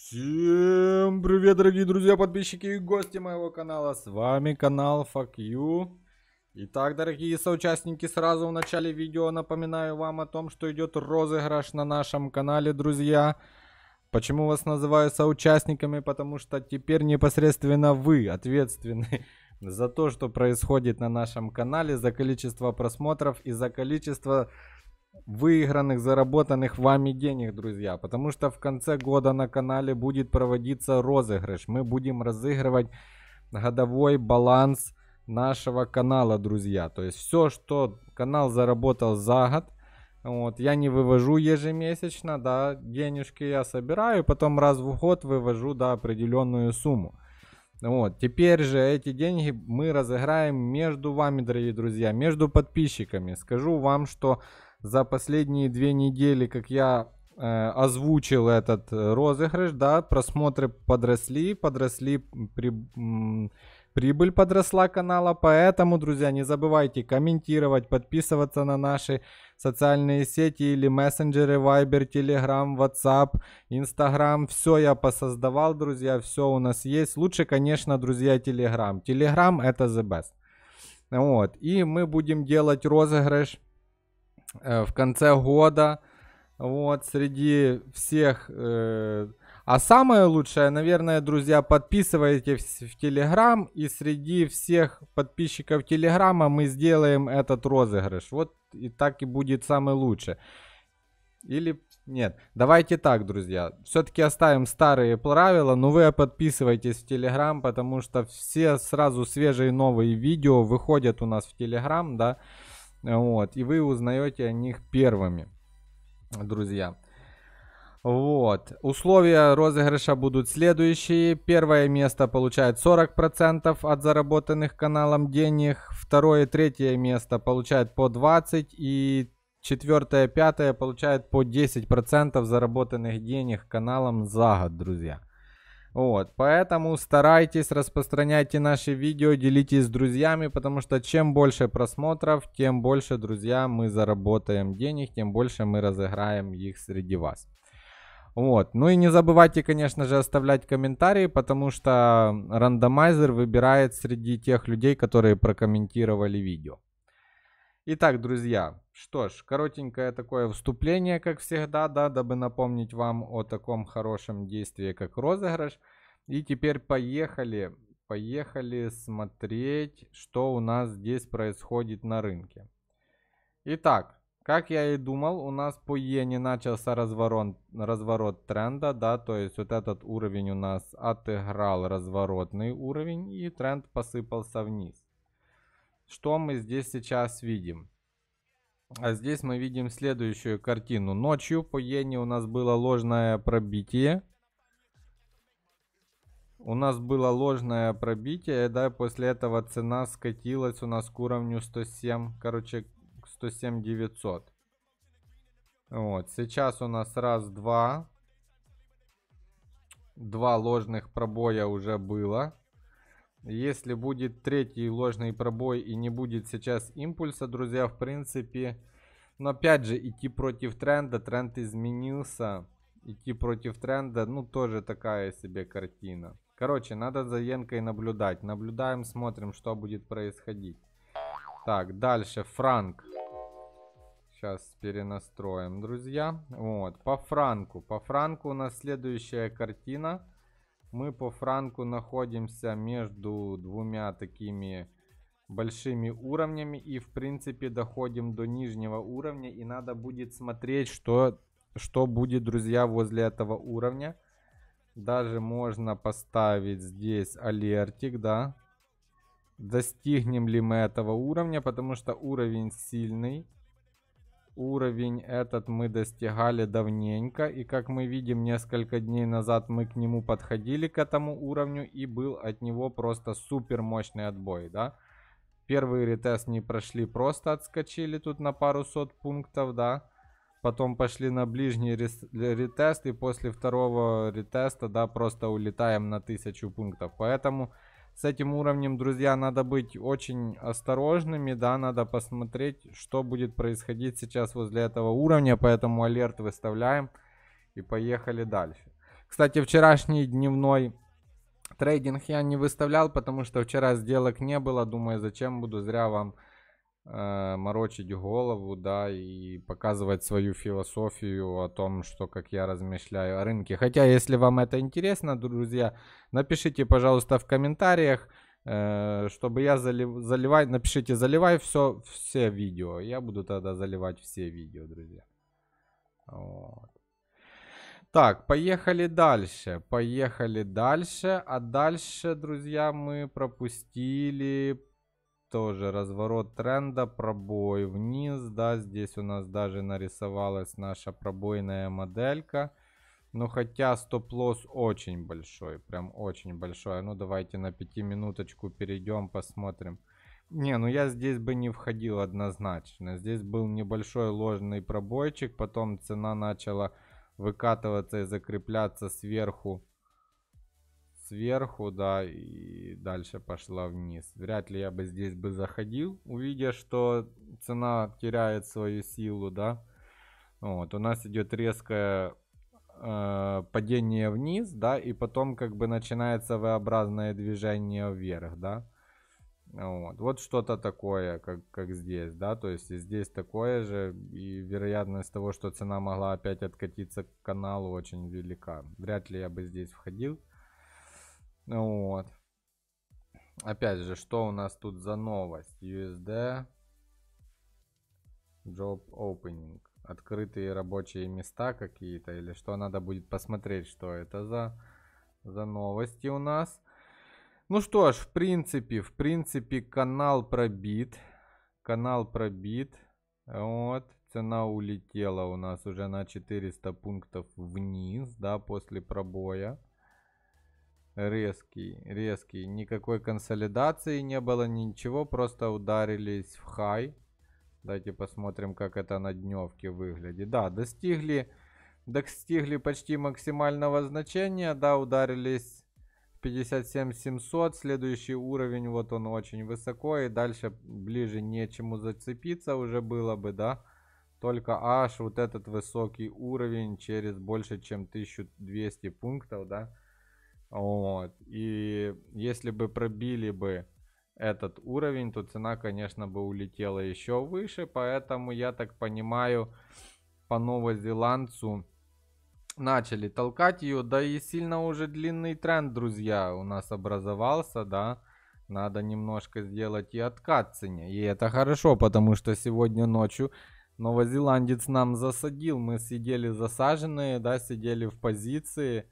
Всем привет, дорогие друзья, подписчики и гости моего канала. С вами канал Fuck You. Итак, дорогие соучастники, сразу в начале видео напоминаю вам о том, что идет розыгрыш на нашем канале, друзья. Почему вас называю соучастниками? Потому что теперь непосредственно вы ответственны за то, что происходит на нашем канале, за количество просмотров и за количество выигранных, заработанных вами денег, друзья. Потому что в конце года на канале будет проводиться розыгрыш. Мы будем разыгрывать годовой баланс нашего канала, друзья. То есть все, что канал заработал за год, вот, я не вывожу ежемесячно, да, денежки я собираю, потом раз в год вывожу, да, определенную сумму. Вот, теперь же эти деньги мы разыграем между вами, дорогие друзья, между подписчиками. Скажу вам, что за последние две недели, как я э, озвучил этот э, розыгрыш, да, просмотры подросли, подросли при, м, прибыль подросла канала, поэтому, друзья, не забывайте комментировать, подписываться на наши социальные сети или мессенджеры Viber, Telegram, WhatsApp, Instagram. Все я посоздавал, друзья, все у нас есть. Лучше, конечно, друзья, Telegram. Telegram это the best. Вот, и мы будем делать розыгрыш Э, в конце года. Вот, среди всех. Э, а самое лучшее, наверное, друзья, подписывайтесь в Телеграм. И среди всех подписчиков Телеграма мы сделаем этот розыгрыш. Вот и так и будет самое лучшее. Или нет. Давайте так, друзья. Все-таки оставим старые правила, но вы подписывайтесь в Телеграм, потому что все сразу свежие новые видео выходят у нас в Телеграм, да. Вот, и вы узнаете о них первыми, друзья. Вот. Условия розыгрыша будут следующие. Первое место получает 40% от заработанных каналом денег. Второе и третье место получает по 20. И четвертое, пятое получает по 10% заработанных денег каналом за год, друзья. Вот, поэтому старайтесь, распространяйте наши видео, делитесь с друзьями, потому что чем больше просмотров, тем больше, друзья, мы заработаем денег, тем больше мы разыграем их среди вас. Вот. Ну и не забывайте, конечно же, оставлять комментарии, потому что рандомайзер выбирает среди тех людей, которые прокомментировали видео. Итак, друзья, что ж, коротенькое такое вступление, как всегда, да, дабы напомнить вам о таком хорошем действии, как розыгрыш. И теперь поехали, поехали смотреть, что у нас здесь происходит на рынке. Итак, как я и думал, у нас по иене начался разворот, разворот тренда, да, то есть вот этот уровень у нас отыграл разворотный уровень и тренд посыпался вниз. Что мы здесь сейчас видим? А здесь мы видим следующую картину. Ночью по иене у нас было ложное пробитие. У нас было ложное пробитие, да, после этого цена скатилась у нас к уровню 107, короче, 107 900. Вот, сейчас у нас раз, два. Два ложных пробоя уже было. Если будет третий ложный пробой и не будет сейчас импульса, друзья, в принципе... Но опять же, идти против тренда, тренд изменился. Идти против тренда, ну тоже такая себе картина. Короче, надо за Енкой наблюдать. Наблюдаем, смотрим, что будет происходить. Так, дальше, франк. Сейчас перенастроим, друзья. Вот, по франку. По франку у нас следующая картина. Мы по франку находимся между двумя такими большими уровнями и в принципе доходим до нижнего уровня и надо будет смотреть, что, что будет, друзья, возле этого уровня. Даже можно поставить здесь алертик, да. Достигнем ли мы этого уровня, потому что уровень сильный. Уровень этот мы достигали давненько, и как мы видим, несколько дней назад мы к нему подходили, к этому уровню, и был от него просто супер мощный отбой, да? Первый ретест не прошли, просто отскочили тут на пару сот пунктов, да? Потом пошли на ближний ретест, и после второго ретеста, да, просто улетаем на тысячу пунктов. Поэтому с этим уровнем, друзья, надо быть очень осторожными, да, надо посмотреть, что будет происходить сейчас возле этого уровня, поэтому алерт выставляем и поехали дальше. Кстати, вчерашний дневной трейдинг я не выставлял, потому что вчера сделок не было, думаю, зачем буду зря вам Э, морочить голову, да, и показывать свою философию о том, что как я размышляю о рынке. Хотя, если вам это интересно, друзья, напишите, пожалуйста, в комментариях, э, чтобы я залив, заливай, напишите, заливай все, все видео. Я буду тогда заливать все видео, друзья. Вот. Так, поехали дальше. Поехали дальше. А дальше, друзья, мы пропустили тоже разворот тренда, пробой вниз, да, здесь у нас даже нарисовалась наша пробойная моделька. Ну, хотя стоп-лосс очень большой, прям очень большой. А ну, давайте на 5 минуточку перейдем, посмотрим. Не, ну я здесь бы не входил однозначно. Здесь был небольшой ложный пробойчик, потом цена начала выкатываться и закрепляться сверху сверху, да, и дальше пошла вниз. Вряд ли я бы здесь бы заходил, увидя, что цена теряет свою силу, да. Вот, у нас идет резкое э, падение вниз, да, и потом как бы начинается V-образное движение вверх, да. Вот, вот что-то такое, как, как здесь, да, то есть здесь такое же, и вероятность того, что цена могла опять откатиться к каналу очень велика. Вряд ли я бы здесь входил. Вот. Опять же, что у нас тут за новость? USD Job Opening. Открытые рабочие места какие-то или что? Надо будет посмотреть, что это за, за новости у нас. Ну что ж, в принципе, в принципе, канал пробит. Канал пробит. Вот. Цена улетела у нас уже на 400 пунктов вниз, да, после пробоя резкий, резкий. Никакой консолидации не было, ничего, просто ударились в хай. Давайте посмотрим, как это на дневке выглядит. Да, достигли, достигли почти максимального значения, да, ударились 57 700, следующий уровень, вот он очень высоко, и дальше ближе нечему зацепиться уже было бы, да. Только аж вот этот высокий уровень через больше, чем 1200 пунктов, да вот. И если бы пробили бы этот уровень, то цена, конечно, бы улетела еще выше. Поэтому, я так понимаю, по новозеландцу начали толкать ее. Да и сильно уже длинный тренд, друзья, у нас образовался, да. Надо немножко сделать и откат цене. И это хорошо, потому что сегодня ночью новозеландец нам засадил. Мы сидели засаженные, да, сидели в позиции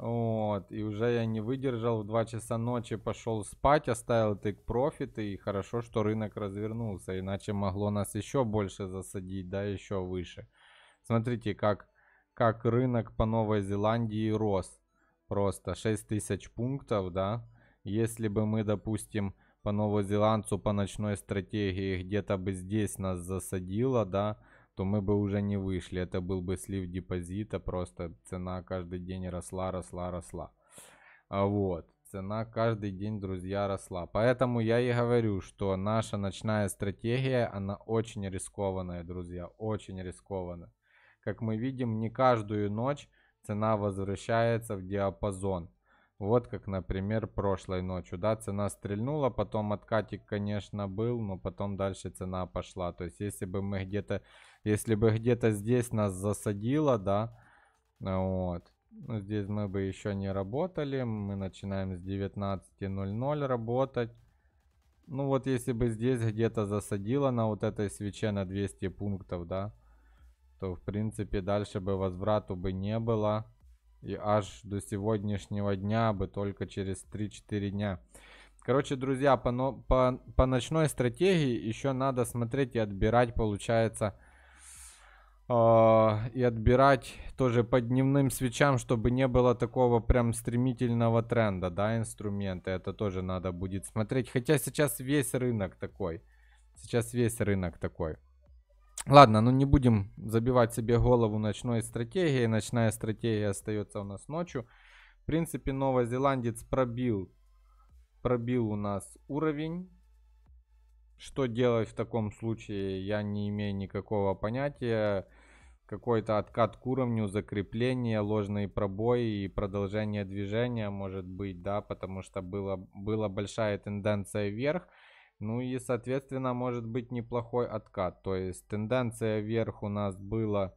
вот, и уже я не выдержал, в 2 часа ночи пошел спать, оставил тык профит, и хорошо, что рынок развернулся, иначе могло нас еще больше засадить, да, еще выше. Смотрите, как, как рынок по Новой Зеландии рос, просто 6000 пунктов, да, если бы мы, допустим, по новозеландцу, по ночной стратегии где-то бы здесь нас засадило, да, то мы бы уже не вышли. Это был бы слив депозита, просто цена каждый день росла, росла, росла. А вот, цена каждый день, друзья, росла. Поэтому я и говорю, что наша ночная стратегия, она очень рискованная, друзья, очень рискованная. Как мы видим, не каждую ночь цена возвращается в диапазон. Вот как, например, прошлой ночью, да, цена стрельнула, потом откатик, конечно, был, но потом дальше цена пошла. То есть, если бы мы где-то если бы где-то здесь нас засадило, да, э, вот. Ну, здесь мы бы еще не работали. Мы начинаем с 19.00 работать. Ну вот если бы здесь где-то засадило на вот этой свече на 200 пунктов, да, то в принципе дальше бы возврату бы не было. И аж до сегодняшнего дня бы только через 3-4 дня. Короче, друзья, по, по, по ночной стратегии еще надо смотреть и отбирать, получается, а, и отбирать тоже по дневным свечам, чтобы не было такого прям стремительного тренда, да, инструменты. Это тоже надо будет смотреть. Хотя сейчас весь рынок такой. Сейчас весь рынок такой. Ладно, ну не будем забивать себе голову ночной стратегией. Ночная стратегия остается у нас ночью. В принципе, новозеландец пробил, пробил у нас уровень. Что делать в таком случае, я не имею никакого понятия какой-то откат к уровню, закрепление, ложные пробои и продолжение движения, может быть, да, потому что было, была большая тенденция вверх. Ну и, соответственно, может быть неплохой откат. То есть тенденция вверх у нас была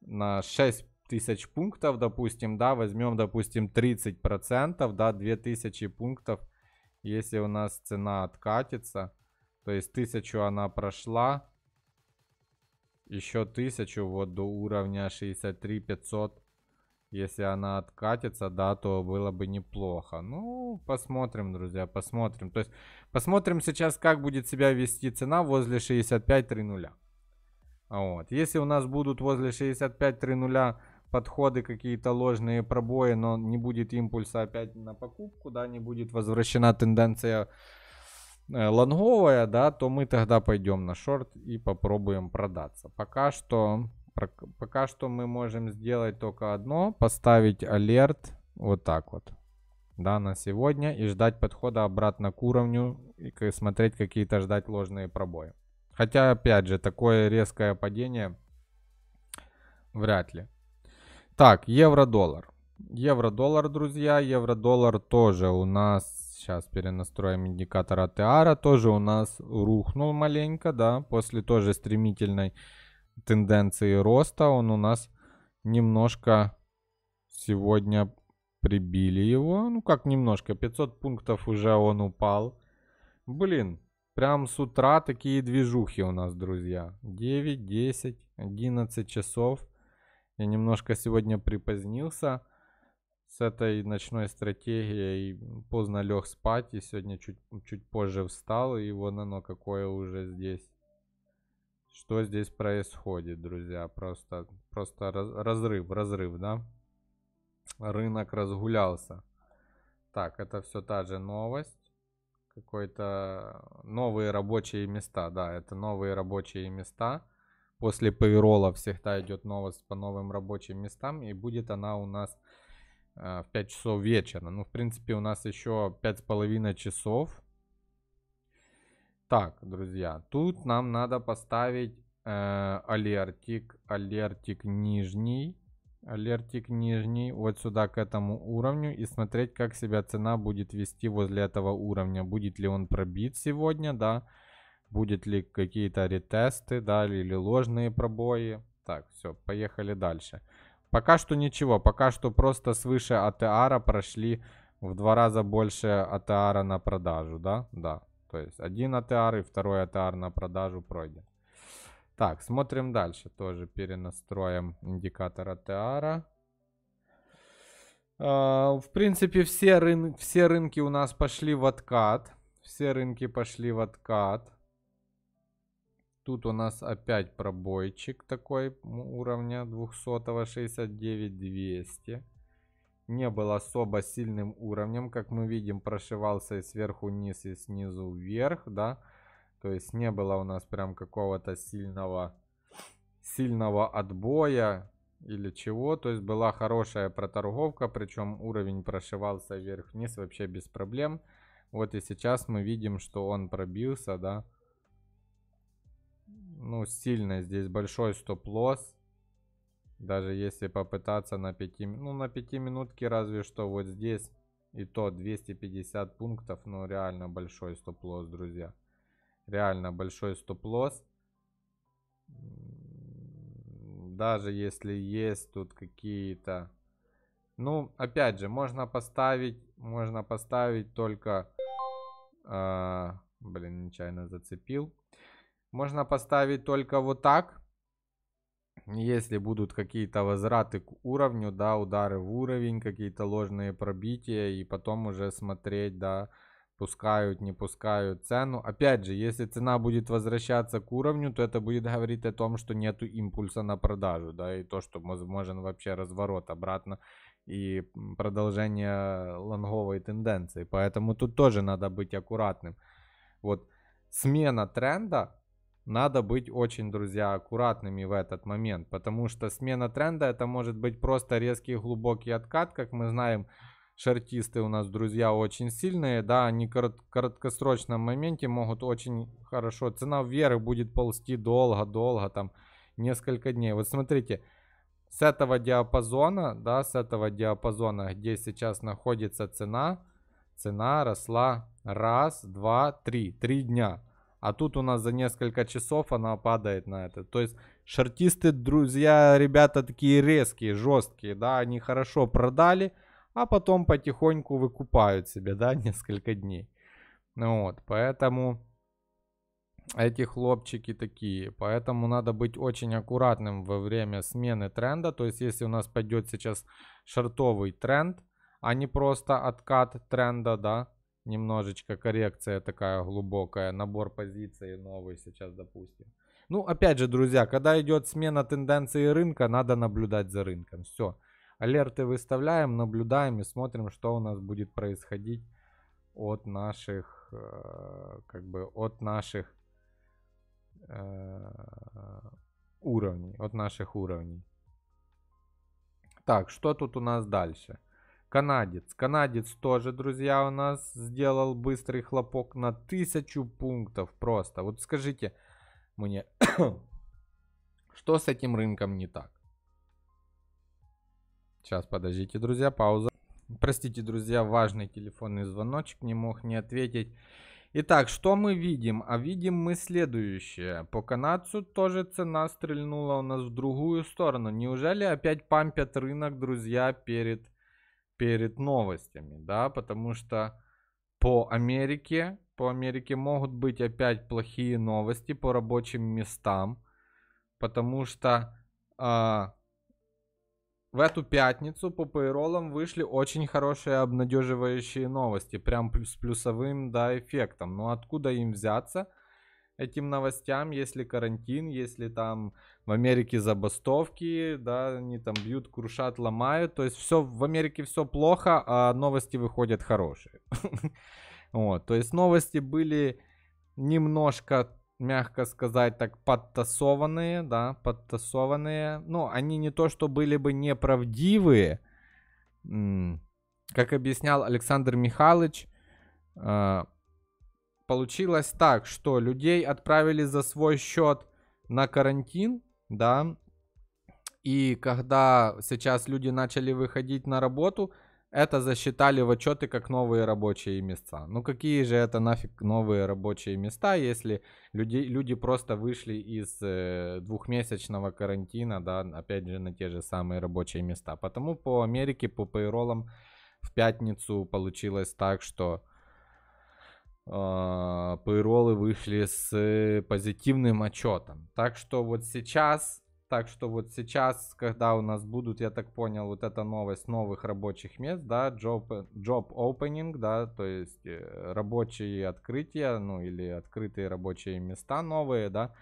на 6 тысяч пунктов, допустим, да, возьмем, допустим, 30%, да, 2000 пунктов, если у нас цена откатится, то есть 1000 она прошла, еще тысячу вот до уровня 63 500. Если она откатится, да, то было бы неплохо. Ну, посмотрим, друзья, посмотрим. То есть, посмотрим сейчас, как будет себя вести цена возле 65-3.0. Вот. Если у нас будут возле 65-3.0 подходы какие-то ложные пробои, но не будет импульса опять на покупку, да, не будет возвращена тенденция Э, лонговая, да, то мы тогда пойдем на шорт и попробуем продаться. Пока что, пока что мы можем сделать только одно, поставить алерт вот так вот, да, на сегодня и ждать подхода обратно к уровню и смотреть какие-то ждать ложные пробои. Хотя, опять же, такое резкое падение вряд ли. Так, евро-доллар. Евро-доллар, друзья, евро-доллар тоже у нас Сейчас перенастроим индикатор ATR. Тоже у нас рухнул маленько, да, после тоже стремительной тенденции роста. Он у нас немножко сегодня прибили его. Ну как немножко, 500 пунктов уже он упал. Блин, прям с утра такие движухи у нас, друзья. 9, 10, 11 часов. Я немножко сегодня припозднился с этой ночной стратегией поздно лег спать и сегодня чуть, чуть позже встал, и вон оно какое уже здесь. Что здесь происходит, друзья? Просто, просто раз, разрыв, разрыв, да? Рынок разгулялся. Так, это все та же новость. Какой-то новые рабочие места, да, это новые рабочие места. После Паверола всегда идет новость по новым рабочим местам, и будет она у нас а, в 5 часов вечера. Ну, в принципе, у нас еще 5,5 часов. Так, друзья, тут нам надо поставить э, алертик, алертик нижний, алертик нижний, вот сюда к этому уровню и смотреть, как себя цена будет вести возле этого уровня. Будет ли он пробит сегодня, да, будет ли какие-то ретесты, да, или ложные пробои. Так, все, поехали дальше. Дальше. Пока что ничего, пока что просто свыше АТАра прошли в два раза больше АТАра на продажу, да? Да, то есть один АТАр и второй АТАр на продажу пройден. Так, смотрим дальше, тоже перенастроим индикатор АТАра. А, в принципе, все, рын... все рынки у нас пошли в откат. Все рынки пошли в откат. Тут у нас опять пробойчик такой уровня 200 69 200. Не был особо сильным уровнем. Как мы видим, прошивался и сверху вниз, и снизу вверх, да. То есть не было у нас прям какого-то сильного, сильного отбоя или чего. То есть была хорошая проторговка, причем уровень прошивался вверх-вниз вообще без проблем. Вот и сейчас мы видим, что он пробился, да ну, сильно здесь большой стоп-лосс. Даже если попытаться на 5, ну, на 5 минутки разве что вот здесь. И то 250 пунктов, ну, реально большой стоп-лосс, друзья. Реально большой стоп-лосс. Даже если есть тут какие-то... Ну, опять же, можно поставить, можно поставить только... Э, блин, нечаянно зацепил. Можно поставить только вот так. Если будут какие-то возвраты к уровню, да, удары в уровень, какие-то ложные пробития, и потом уже смотреть, да, пускают, не пускают цену. Опять же, если цена будет возвращаться к уровню, то это будет говорить о том, что нету импульса на продажу, да, и то, что возможен вообще разворот обратно и продолжение лонговой тенденции. Поэтому тут тоже надо быть аккуратным. Вот смена тренда надо быть очень, друзья, аккуратными в этот момент, потому что смена тренда это может быть просто резкий глубокий откат, как мы знаем, шортисты у нас, друзья, очень сильные, да, они в краткосрочном моменте могут очень хорошо, цена вверх будет ползти долго-долго, там, несколько дней. Вот смотрите, с этого диапазона, да, с этого диапазона, где сейчас находится цена, цена росла раз, два, три, три дня. А тут у нас за несколько часов она падает на это. То есть шортисты, друзья, ребята такие резкие, жесткие, да, они хорошо продали, а потом потихоньку выкупают себе, да, несколько дней. Ну вот, поэтому эти хлопчики такие. Поэтому надо быть очень аккуратным во время смены тренда. То есть, если у нас пойдет сейчас шортовый тренд, а не просто откат тренда, да, Немножечко коррекция такая глубокая. Набор позиций новый сейчас, допустим. Ну, опять же, друзья, когда идет смена тенденции рынка, надо наблюдать за рынком. Все. Алерты выставляем, наблюдаем и смотрим, что у нас будет происходить от наших, э, как бы, от наших э, уровней, от наших уровней. Так, что тут у нас дальше? Канадец. Канадец тоже, друзья, у нас сделал быстрый хлопок на тысячу пунктов просто. Вот скажите мне, что с этим рынком не так? Сейчас, подождите, друзья, пауза. Простите, друзья, важный телефонный звоночек, не мог не ответить. Итак, что мы видим? А видим мы следующее. По канадцу тоже цена стрельнула у нас в другую сторону. Неужели опять пампят рынок, друзья, перед перед новостями, да, потому что по Америке, по Америке могут быть опять плохие новости по рабочим местам, потому что э, в эту пятницу по пейролам вышли очень хорошие обнадеживающие новости, прям с плюсовым, да, эффектом. Но откуда им взяться, этим новостям, если карантин, если там в Америке забастовки, да, они там бьют, крушат, ломают. То есть все в Америке все плохо, а новости выходят хорошие. Вот, то есть новости были немножко, мягко сказать, так подтасованные, да, подтасованные. Ну, они не то, что были бы неправдивые, как объяснял Александр Михайлович, а, получилось так, что людей отправили за свой счет на карантин, да, и когда сейчас люди начали выходить на работу, это засчитали в отчеты как новые рабочие места. Ну какие же это нафиг новые рабочие места, если люди, люди просто вышли из э, двухмесячного карантина, да, опять же на те же самые рабочие места. Потому по Америке, по пейролам в пятницу получилось так, что а, пейролы вышли с позитивным отчетом. Так что вот сейчас, так что вот сейчас, когда у нас будут, я так понял, вот эта новость новых рабочих мест, да, job, job opening, да, то есть э, рабочие открытия, ну или открытые рабочие места новые, да,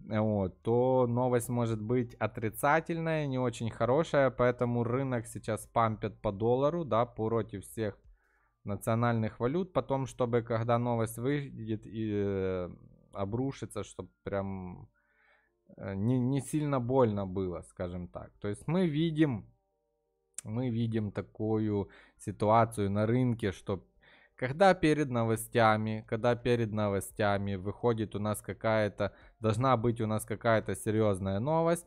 вот, то новость может быть отрицательная, не очень хорошая, поэтому рынок сейчас пампит по доллару, да, против всех национальных валют, потом, чтобы когда новость выйдет и э, обрушится, чтобы прям э, не, не сильно больно было, скажем так. То есть мы видим, мы видим такую ситуацию на рынке, что когда перед новостями, когда перед новостями выходит у нас какая-то, должна быть у нас какая-то серьезная новость,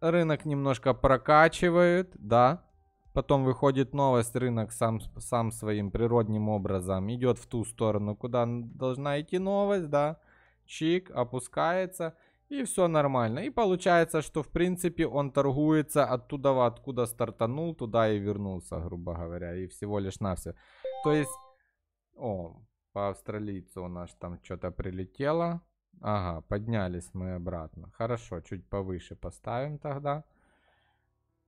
рынок немножко прокачивает, да, Потом выходит новость, рынок сам, сам своим природным образом идет в ту сторону, куда должна идти новость, да. Чик, опускается, и все нормально. И получается, что в принципе он торгуется оттуда, откуда стартанул, туда и вернулся, грубо говоря. И всего лишь на все. То есть, о, по австралийцу у нас там что-то прилетело. Ага, поднялись мы обратно. Хорошо, чуть повыше поставим тогда.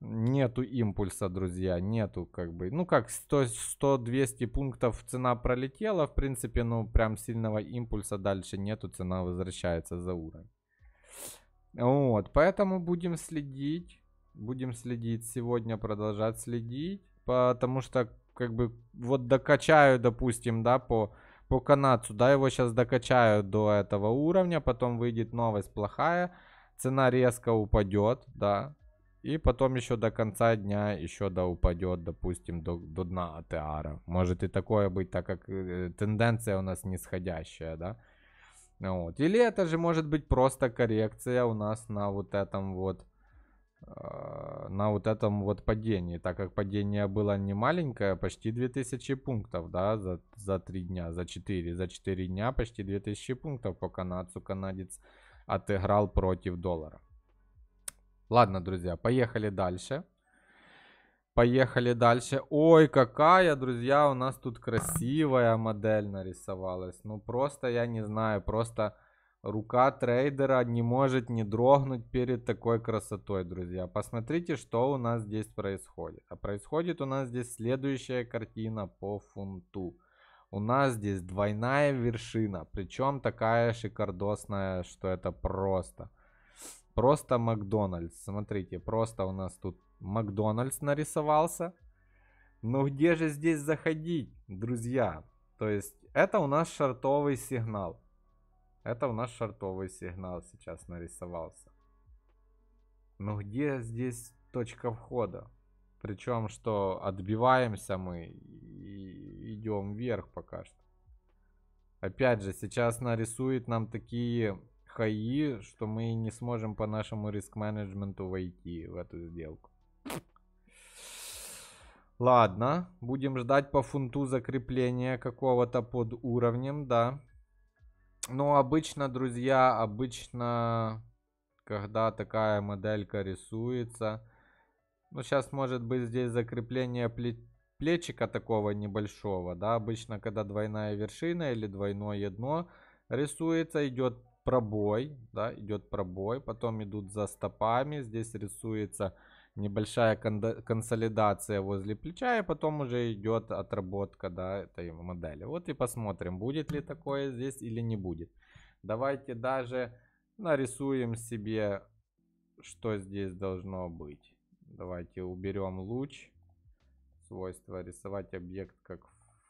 Нету импульса, друзья, нету как бы. Ну как, 100-200 пунктов цена пролетела, в принципе, ну прям сильного импульса дальше нету, цена возвращается за уровень. Вот, поэтому будем следить, будем следить сегодня, продолжать следить, потому что как бы вот докачаю, допустим, да, по, по канадцу, да, его сейчас докачаю до этого уровня, потом выйдет новость плохая, цена резко упадет, да, и потом еще до конца дня еще да упадет, допустим, до, до дна АТРа. Может и такое быть, так как э, тенденция у нас нисходящая, да. Вот. Или это же может быть просто коррекция у нас на вот этом вот э, на вот этом вот падении, так как падение было не маленькое, почти 2000 пунктов, да, за, за 3 дня, за 4, за 4 дня почти 2000 пунктов по канадцу канадец отыграл против доллара. Ладно, друзья, поехали дальше. Поехали дальше. Ой, какая, друзья, у нас тут красивая модель нарисовалась. Ну, просто, я не знаю, просто рука трейдера не может не дрогнуть перед такой красотой, друзья. Посмотрите, что у нас здесь происходит. А происходит у нас здесь следующая картина по фунту. У нас здесь двойная вершина, причем такая шикардосная, что это просто. Просто Макдональдс. Смотрите, просто у нас тут Макдональдс нарисовался. Ну где же здесь заходить, друзья? То есть это у нас шартовый сигнал. Это у нас шартовый сигнал сейчас нарисовался. Ну где здесь точка входа? Причем, что отбиваемся мы и идем вверх пока что. Опять же, сейчас нарисует нам такие хаи, что мы не сможем по нашему риск-менеджменту войти в эту сделку. Ладно, будем ждать по фунту закрепления какого-то под уровнем, да. Но обычно, друзья, обычно, когда такая моделька рисуется, ну сейчас может быть здесь закрепление плечика такого небольшого, да, обычно когда двойная вершина или двойное дно рисуется, идет пробой, да, идет пробой, потом идут за стопами, здесь рисуется небольшая консолидация возле плеча, и потом уже идет отработка, да, этой модели. Вот и посмотрим, будет ли такое здесь или не будет. Давайте даже нарисуем себе, что здесь должно быть. Давайте уберем луч, свойство рисовать объект как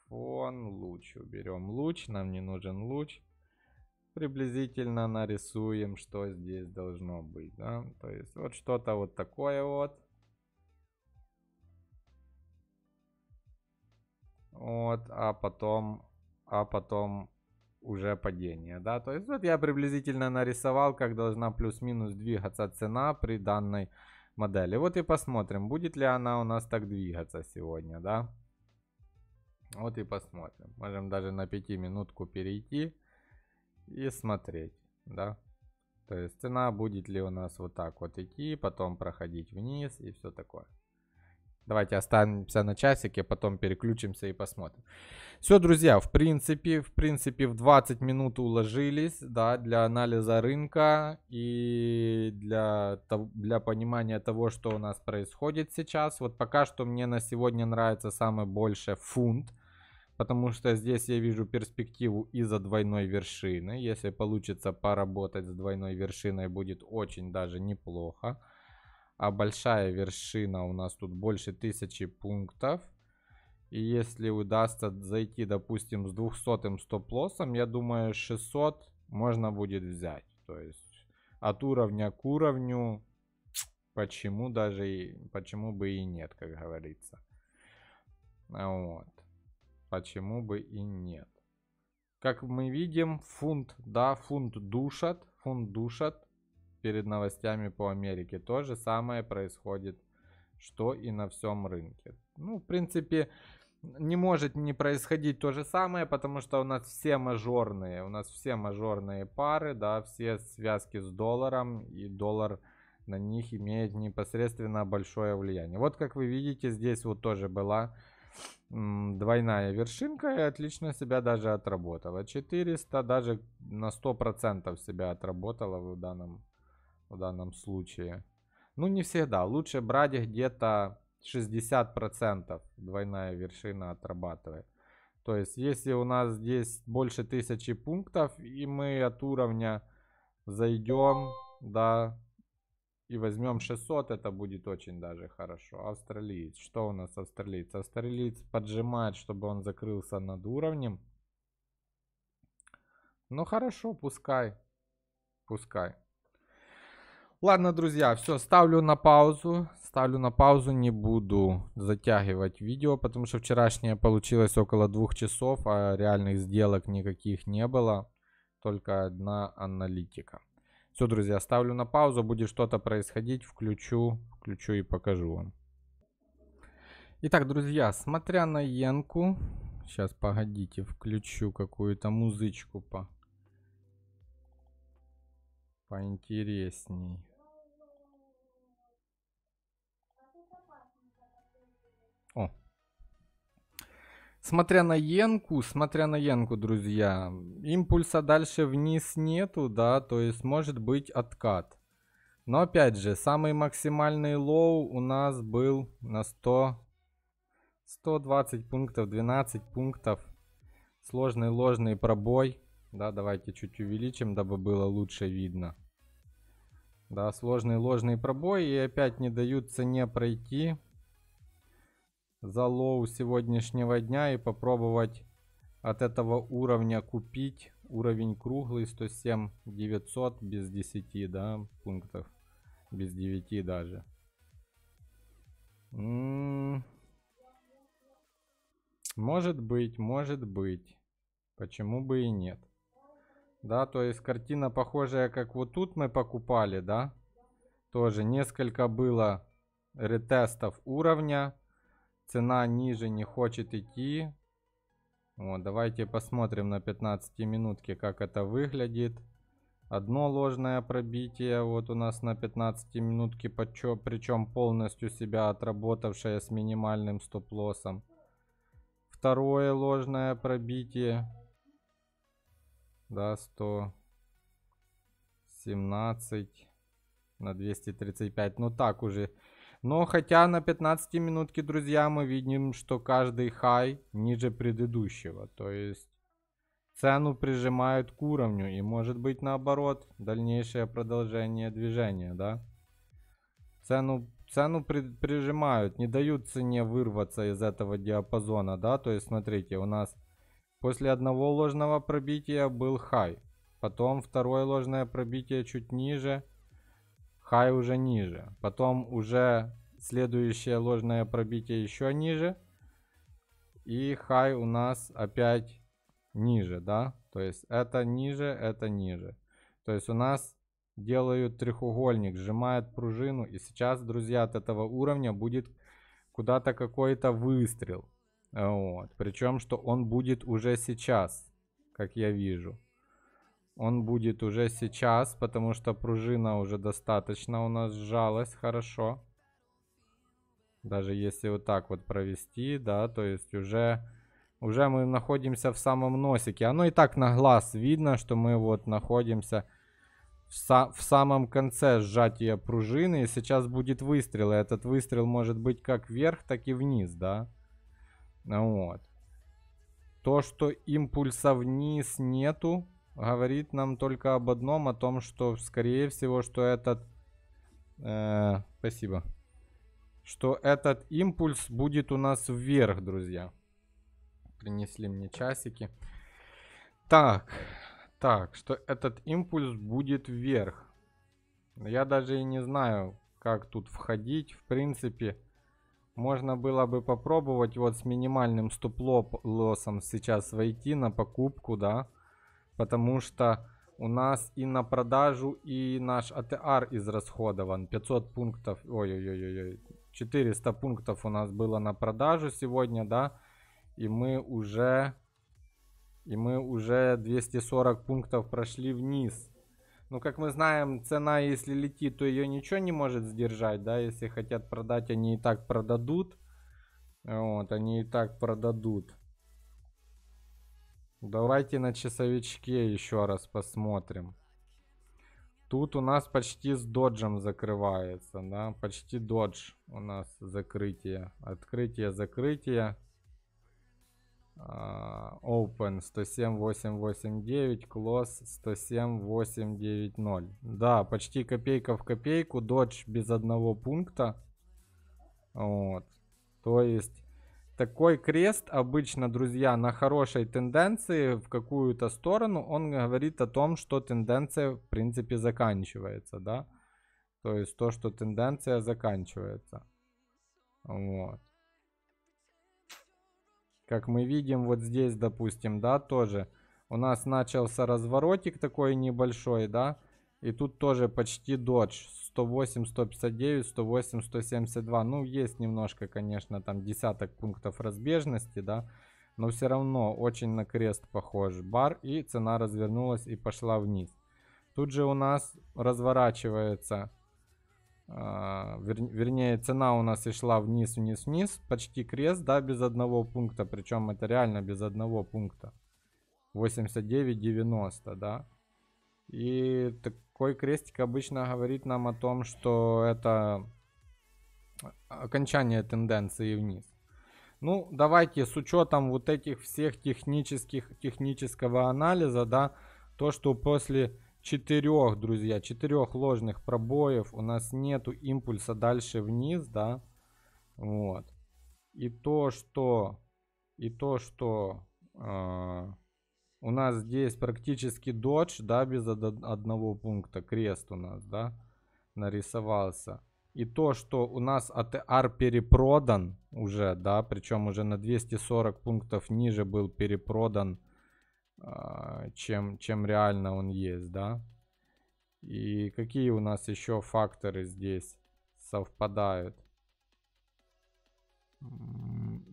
фон, луч, уберем луч, нам не нужен луч приблизительно нарисуем, что здесь должно быть, да? То есть вот что-то вот такое вот. Вот, а потом, а потом уже падение, да? То есть вот я приблизительно нарисовал, как должна плюс-минус двигаться цена при данной модели. Вот и посмотрим, будет ли она у нас так двигаться сегодня, да? Вот и посмотрим. Можем даже на 5 минутку перейти и смотреть, да. То есть цена будет ли у нас вот так вот идти, потом проходить вниз и все такое. Давайте останемся на часике, потом переключимся и посмотрим. Все, друзья, в принципе, в принципе, в 20 минут уложились, да, для анализа рынка и для, для понимания того, что у нас происходит сейчас. Вот пока что мне на сегодня нравится самый больше фунт. Потому что здесь я вижу перспективу из-за двойной вершины. Если получится поработать с двойной вершиной, будет очень даже неплохо. А большая вершина у нас тут больше тысячи пунктов. И если удастся зайти, допустим, с 200 стоп-лоссом, я думаю, 600 можно будет взять. То есть от уровня к уровню, почему даже и, почему бы и нет, как говорится. Вот почему бы и нет. Как мы видим, фунт, да, фунт душат, фунт душат. Перед новостями по Америке то же самое происходит, что и на всем рынке. Ну, в принципе, не может не происходить то же самое, потому что у нас все мажорные, у нас все мажорные пары, да, все связки с долларом, и доллар на них имеет непосредственно большое влияние. Вот как вы видите, здесь вот тоже была двойная вершинка и отлично себя даже отработала. 400 даже на 100% себя отработала в данном, в данном случае. Ну, не всегда. Лучше брать где-то 60% двойная вершина отрабатывает. То есть, если у нас здесь больше тысячи пунктов, и мы от уровня зайдем до и возьмем 600, это будет очень даже хорошо. Австралиец. Что у нас австралиец? Австралиец поджимает, чтобы он закрылся над уровнем. Ну хорошо, пускай. Пускай. Ладно, друзья, все, ставлю на паузу. Ставлю на паузу, не буду затягивать видео, потому что вчерашнее получилось около двух часов, а реальных сделок никаких не было. Только одна аналитика. Все, друзья, ставлю на паузу. Будет что-то происходить. Включу, включу и покажу вам. Итак, друзья, смотря на Янку... Сейчас, погодите, включу какую-то музычку по... поинтересней. Смотря на Йенку, смотря на Йенку, друзья, импульса дальше вниз нету, да, то есть может быть откат. Но опять же, самый максимальный лоу у нас был на 100, 120 пунктов, 12 пунктов. Сложный ложный пробой. Да, давайте чуть увеличим, дабы было лучше видно. Да, сложный ложный пробой и опять не дают цене пройти за лоу сегодняшнего дня и попробовать от этого уровня купить уровень круглый 107 900 без 10 да, пунктов, без 9 даже. М-м. Может быть, может быть. Почему бы и нет. Да, то есть картина похожая, как вот тут мы покупали, да? Тоже несколько было ретестов уровня. Цена ниже не хочет идти. Вот, давайте посмотрим на 15 минутке, как это выглядит. Одно ложное пробитие вот у нас на 15 минутке, причем полностью себя отработавшее с минимальным стоп-лоссом. Второе ложное пробитие. Да, 117 на 235. Ну так уже но хотя на 15 минутке, друзья, мы видим, что каждый хай ниже предыдущего. То есть цену прижимают к уровню. И может быть наоборот, дальнейшее продолжение движения, да? Цену, цену при, прижимают, не дают цене вырваться из этого диапазона, да? То есть смотрите, у нас после одного ложного пробития был хай. Потом второе ложное пробитие чуть ниже – хай уже ниже. Потом уже следующее ложное пробитие еще ниже. И хай у нас опять ниже, да? То есть это ниже, это ниже. То есть у нас делают треугольник, сжимают пружину. И сейчас, друзья, от этого уровня будет куда-то какой-то выстрел. Вот. Причем, что он будет уже сейчас, как я вижу. Он будет уже сейчас, потому что пружина уже достаточно у нас сжалась хорошо. Даже если вот так вот провести, да, то есть уже, уже мы находимся в самом носике. Оно и так на глаз видно, что мы вот находимся в, са в самом конце сжатия пружины. И сейчас будет выстрел. И этот выстрел может быть как вверх, так и вниз, да. Вот. То, что импульса вниз нету, говорит нам только об одном, о том, что, скорее всего, что этот... Э, спасибо. Что этот импульс будет у нас вверх, друзья. Принесли мне часики. Так, так, что этот импульс будет вверх. Я даже и не знаю, как тут входить. В принципе, можно было бы попробовать вот с минимальным стоп-лоссом сейчас войти на покупку, да. Да потому что у нас и на продажу, и наш АТР израсходован. 500 пунктов, ой-ой-ой, 400 пунктов у нас было на продажу сегодня, да, и мы уже, и мы уже 240 пунктов прошли вниз. Ну, как мы знаем, цена, если летит, то ее ничего не может сдержать, да, если хотят продать, они и так продадут. Вот, они и так продадут. Давайте на часовичке еще раз посмотрим. Тут у нас почти с доджем закрывается, да, почти додж у нас закрытие, открытие, закрытие. А, open 107889, close 107890. Да, почти копейка в копейку, додж без одного пункта. Вот. То есть такой крест обычно, друзья, на хорошей тенденции в какую-то сторону, он говорит о том, что тенденция, в принципе, заканчивается, да? То есть то, что тенденция заканчивается. Вот. Как мы видим вот здесь, допустим, да, тоже у нас начался разворотик такой небольшой, да? И тут тоже почти додж. 108, 159, 108, 172. Ну, есть немножко, конечно, там десяток пунктов разбежности, да. Но все равно очень на крест похож бар. И цена развернулась и пошла вниз. Тут же у нас разворачивается... Э, вернее, цена у нас и шла вниз, вниз, вниз. Почти крест, да, без одного пункта. Причем это реально без одного пункта. 89,90, да. И так, Кой крестик обычно говорит нам о том, что это окончание тенденции вниз. Ну, давайте с учетом вот этих всех технических, технического анализа, да, то, что после четырех, друзья, четырех ложных пробоев у нас нету импульса дальше вниз, да, вот. И то, что, и то, что э, у нас здесь практически додж, да, без одного пункта. Крест у нас, да, нарисовался. И то, что у нас АТР перепродан уже, да, причем уже на 240 пунктов ниже был перепродан, а, чем, чем реально он есть, да. И какие у нас еще факторы здесь совпадают?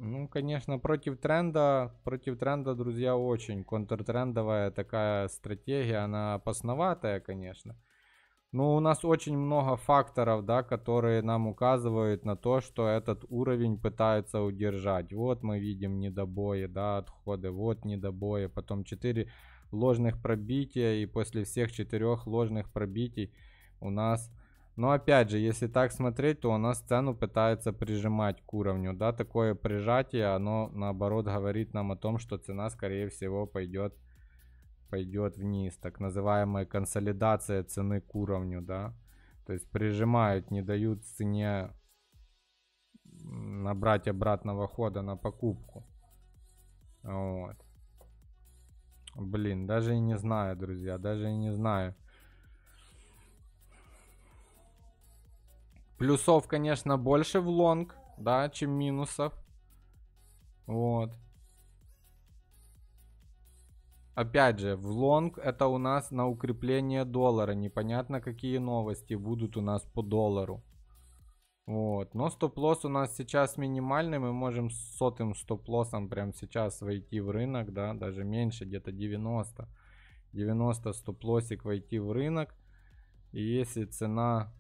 Ну, конечно, против тренда, против тренда, друзья, очень контртрендовая такая стратегия, она опасноватая, конечно. Но у нас очень много факторов, да, которые нам указывают на то, что этот уровень пытаются удержать. Вот мы видим недобои, да, отходы, вот недобои, потом 4 ложных пробития, и после всех четырех ложных пробитий у нас но опять же, если так смотреть, то у нас цену пытается прижимать к уровню. Да, такое прижатие, оно наоборот говорит нам о том, что цена, скорее всего, пойдет, пойдет вниз. Так называемая консолидация цены к уровню, да. То есть прижимают, не дают цене набрать обратного хода на покупку. Вот. Блин, даже и не знаю, друзья, даже и не знаю. Плюсов, конечно, больше в лонг, да, чем минусов. Вот. Опять же, в лонг это у нас на укрепление доллара. Непонятно, какие новости будут у нас по доллару. Вот. Но стоп-лосс у нас сейчас минимальный. Мы можем с сотым стоп-лоссом прямо сейчас войти в рынок, да, даже меньше, где-то 90. 90 стоп-лоссик войти в рынок. И если цена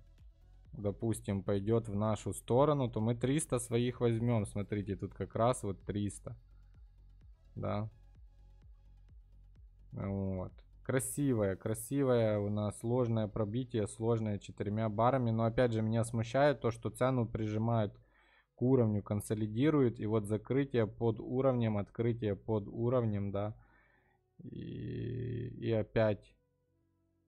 допустим, пойдет в нашу сторону, то мы 300 своих возьмем. Смотрите, тут как раз вот 300. Да. Вот. Красивое, красивое у нас сложное пробитие, сложное четырьмя барами. Но опять же, меня смущает то, что цену прижимают к уровню, консолидируют. И вот закрытие под уровнем, открытие под уровнем, да. И, и опять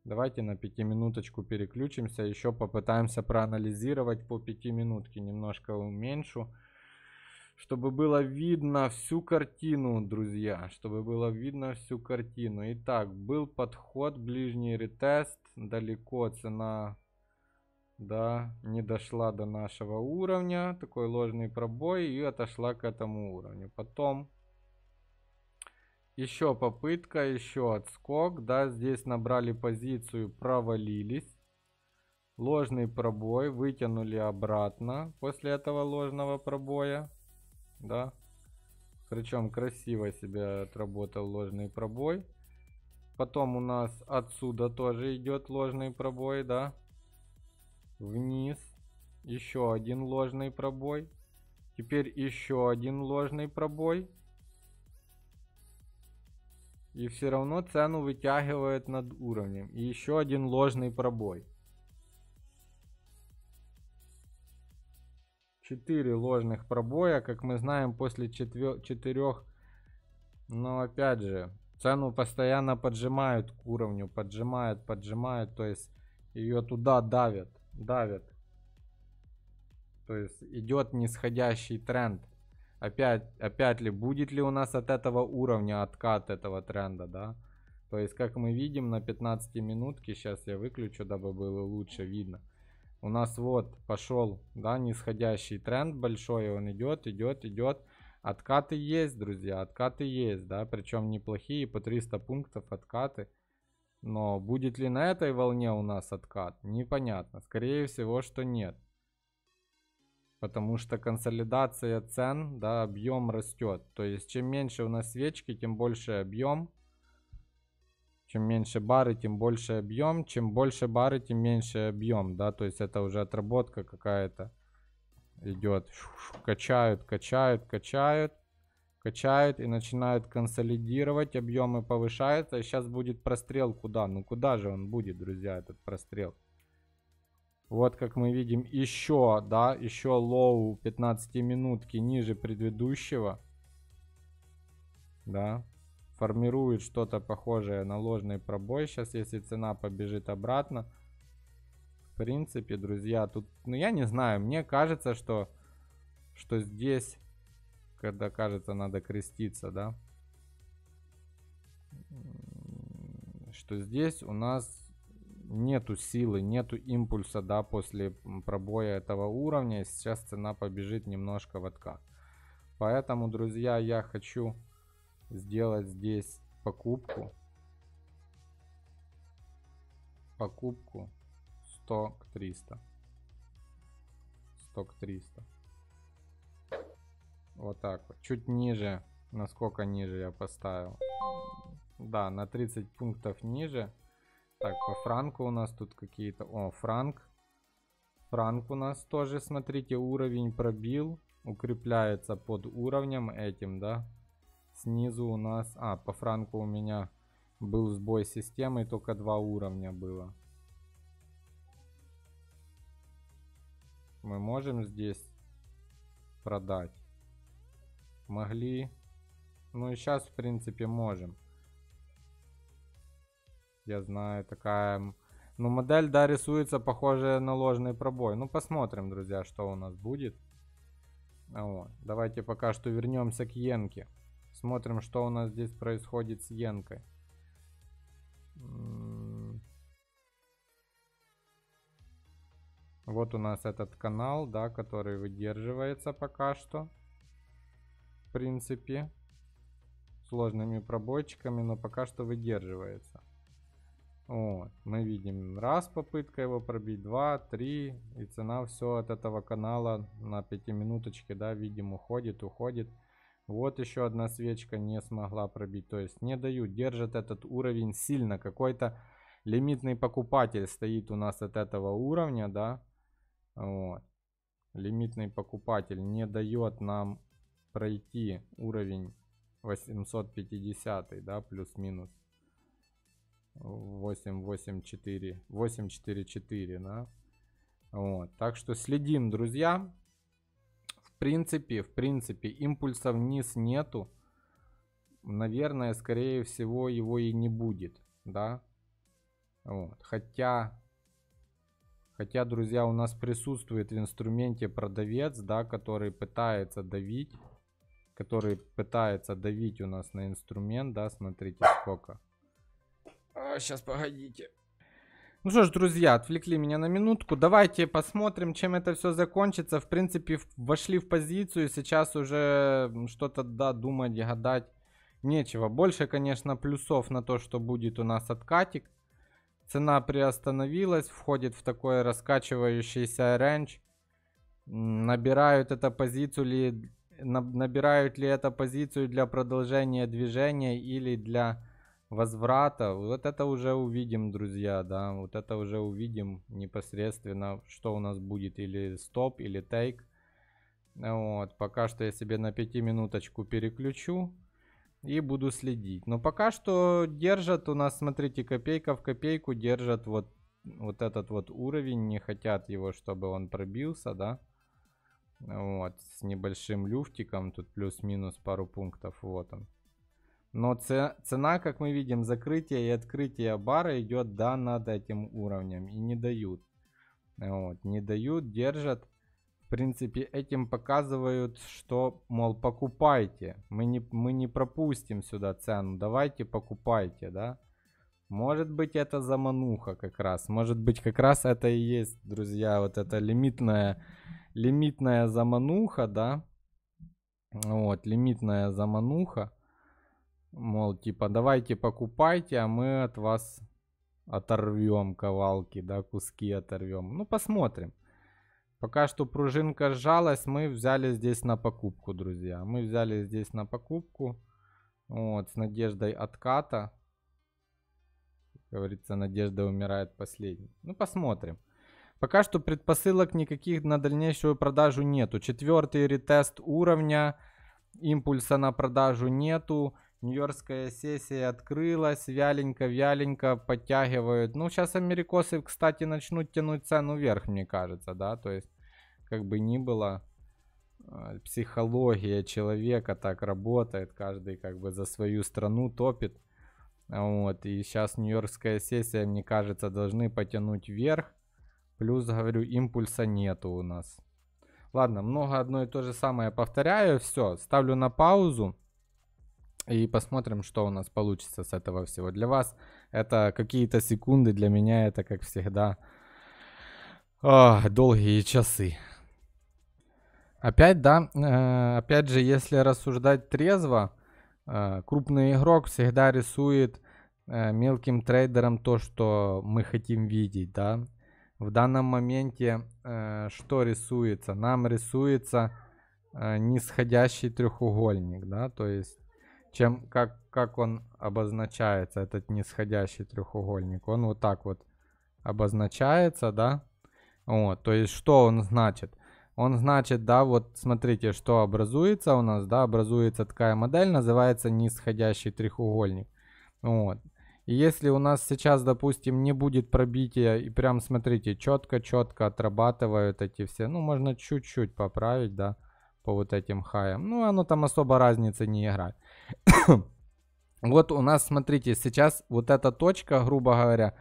Давайте на пятиминуточку переключимся. Еще попытаемся проанализировать по пятиминутке. Немножко уменьшу. Чтобы было видно всю картину, друзья. Чтобы было видно всю картину. Итак, был подход, ближний ретест. Далеко цена да, не дошла до нашего уровня. Такой ложный пробой и отошла к этому уровню. Потом еще попытка, еще отскок. Да, здесь набрали позицию, провалились. Ложный пробой, вытянули обратно после этого ложного пробоя. Да. Причем красиво себя отработал ложный пробой. Потом у нас отсюда тоже идет ложный пробой, да. Вниз. Еще один ложный пробой. Теперь еще один ложный пробой. И все равно цену вытягивает над уровнем. И еще один ложный пробой. Четыре ложных пробоя, как мы знаем, после четырех. но опять же, цену постоянно поджимают к уровню, поджимают, поджимают, то есть ее туда давят, давят. То есть идет нисходящий тренд опять, опять ли, будет ли у нас от этого уровня откат этого тренда, да? То есть, как мы видим, на 15 минутке, сейчас я выключу, дабы было лучше видно. У нас вот пошел, да, нисходящий тренд большой, он идет, идет, идет. Откаты есть, друзья, откаты есть, да, причем неплохие, по 300 пунктов откаты. Но будет ли на этой волне у нас откат, непонятно. Скорее всего, что нет. Потому что консолидация цен, да, объем растет. То есть чем меньше у нас свечки, тем больше объем. Чем меньше бары, тем больше объем. Чем больше бары, тем меньше объем, да. То есть это уже отработка какая-то идет. Качают, качают, качают качают и начинают консолидировать, объемы повышаются. И сейчас будет прострел куда? Ну куда же он будет, друзья, этот прострел? Вот как мы видим еще, да, еще лоу 15 минутки ниже предыдущего. Да. Формирует что-то похожее на ложный пробой. Сейчас, если цена побежит обратно. В принципе, друзья, тут, ну я не знаю, мне кажется, что, что здесь, когда кажется, надо креститься, да. Что здесь у нас нету силы, нету импульса, да, после пробоя этого уровня. Сейчас цена побежит немножко в откат. Поэтому, друзья, я хочу сделать здесь покупку. Покупку 100 к 300. 100 к 300. Вот так вот. Чуть ниже, насколько ниже я поставил. Да, на 30 пунктов ниже. Так, по франку у нас тут какие-то... О, франк. Франк у нас тоже, смотрите, уровень пробил. Укрепляется под уровнем этим, да? Снизу у нас... А, по франку у меня был сбой системы, только два уровня было. Мы можем здесь продать. Могли. Ну и сейчас, в принципе, можем. Я знаю, такая... Ну, модель, да, рисуется, похожая на ложный пробой. Ну, посмотрим, друзья, что у нас будет. Вот. Давайте пока что вернемся к Йенке. Смотрим, что у нас здесь происходит с Йенкой. Вот у нас этот канал, да, который выдерживается пока что. В принципе. Сложными пробойчиками, но пока что выдерживается. Вот, мы видим раз попытка его пробить, два, три, и цена все от этого канала на пятиминуточке, да, видим, уходит, уходит. Вот еще одна свечка не смогла пробить, то есть не дают, держат этот уровень сильно, какой-то лимитный покупатель стоит у нас от этого уровня, да, вот. Лимитный покупатель не дает нам пройти уровень 850, да, плюс-минус. 884, 844, да. Вот, так что следим, друзья. В принципе, в принципе, импульса вниз нету. Наверное, скорее всего, его и не будет, да. Вот, хотя, хотя, друзья, у нас присутствует в инструменте продавец, да, который пытается давить, который пытается давить у нас на инструмент, да, смотрите сколько. А, сейчас, погодите. Ну что ж, друзья, отвлекли меня на минутку. Давайте посмотрим, чем это все закончится. В принципе, вошли в позицию. Сейчас уже что-то, да, думать, и гадать нечего. Больше, конечно, плюсов на то, что будет у нас откатик. Цена приостановилась, входит в такой раскачивающийся ренч. Набирают это позицию ли, набирают ли это позицию для продолжения движения или для возврата. Вот это уже увидим, друзья, да, вот это уже увидим непосредственно, что у нас будет, или стоп, или тейк. Вот, пока что я себе на 5 минуточку переключу и буду следить. Но пока что держат у нас, смотрите, копейка в копейку держат вот, вот этот вот уровень, не хотят его, чтобы он пробился, да. Вот, с небольшим люфтиком, тут плюс-минус пару пунктов, вот он. Но цена, как мы видим, закрытие и открытие бара идет да над этим уровнем. И не дают. Вот, не дают, держат. В принципе, этим показывают, что, мол, покупайте. Мы не, мы не пропустим сюда цену. Давайте покупайте, да. Может быть, это замануха как раз. Может быть, как раз это и есть, друзья, вот эта лимитная, лимитная замануха, да. Вот, лимитная замануха. Мол, типа, давайте покупайте, а мы от вас оторвем ковалки, да, куски оторвем. Ну, посмотрим. Пока что пружинка сжалась, мы взяли здесь на покупку, друзья. Мы взяли здесь на покупку. Вот, с надеждой отката. Как говорится, надежда умирает последней. Ну, посмотрим. Пока что предпосылок никаких на дальнейшую продажу нету. Четвертый ретест уровня. Импульса на продажу нету. Нью-Йоркская сессия открылась, вяленько-вяленько подтягивают. Ну, сейчас америкосы, кстати, начнут тянуть цену вверх, мне кажется, да, то есть, как бы ни было, э, психология человека так работает, каждый как бы за свою страну топит. Вот, и сейчас Нью-Йоркская сессия, мне кажется, должны потянуть вверх. Плюс, говорю, импульса нету у нас. Ладно, много одно и то же самое повторяю. Все, ставлю на паузу. И посмотрим, что у нас получится с этого всего для вас. Это какие-то секунды для меня, это как всегда Ох, долгие часы. Опять, да, э, опять же, если рассуждать трезво, э, крупный игрок всегда рисует э, мелким трейдерам то, что мы хотим видеть, да. В данном моменте э, что рисуется? Нам рисуется э, нисходящий треугольник, да, то есть чем как, как он обозначается, этот нисходящий треугольник? Он вот так вот обозначается, да. Вот, то есть что он значит? Он значит, да, вот смотрите, что образуется у нас, да, образуется такая модель, называется нисходящий треугольник. Вот. И если у нас сейчас, допустим, не будет пробития, и прям, смотрите, четко-четко отрабатывают эти все, ну, можно чуть-чуть поправить, да, по вот этим хаям. Ну, оно там особо разницы не играет вот у нас, смотрите, сейчас вот эта точка, грубо говоря,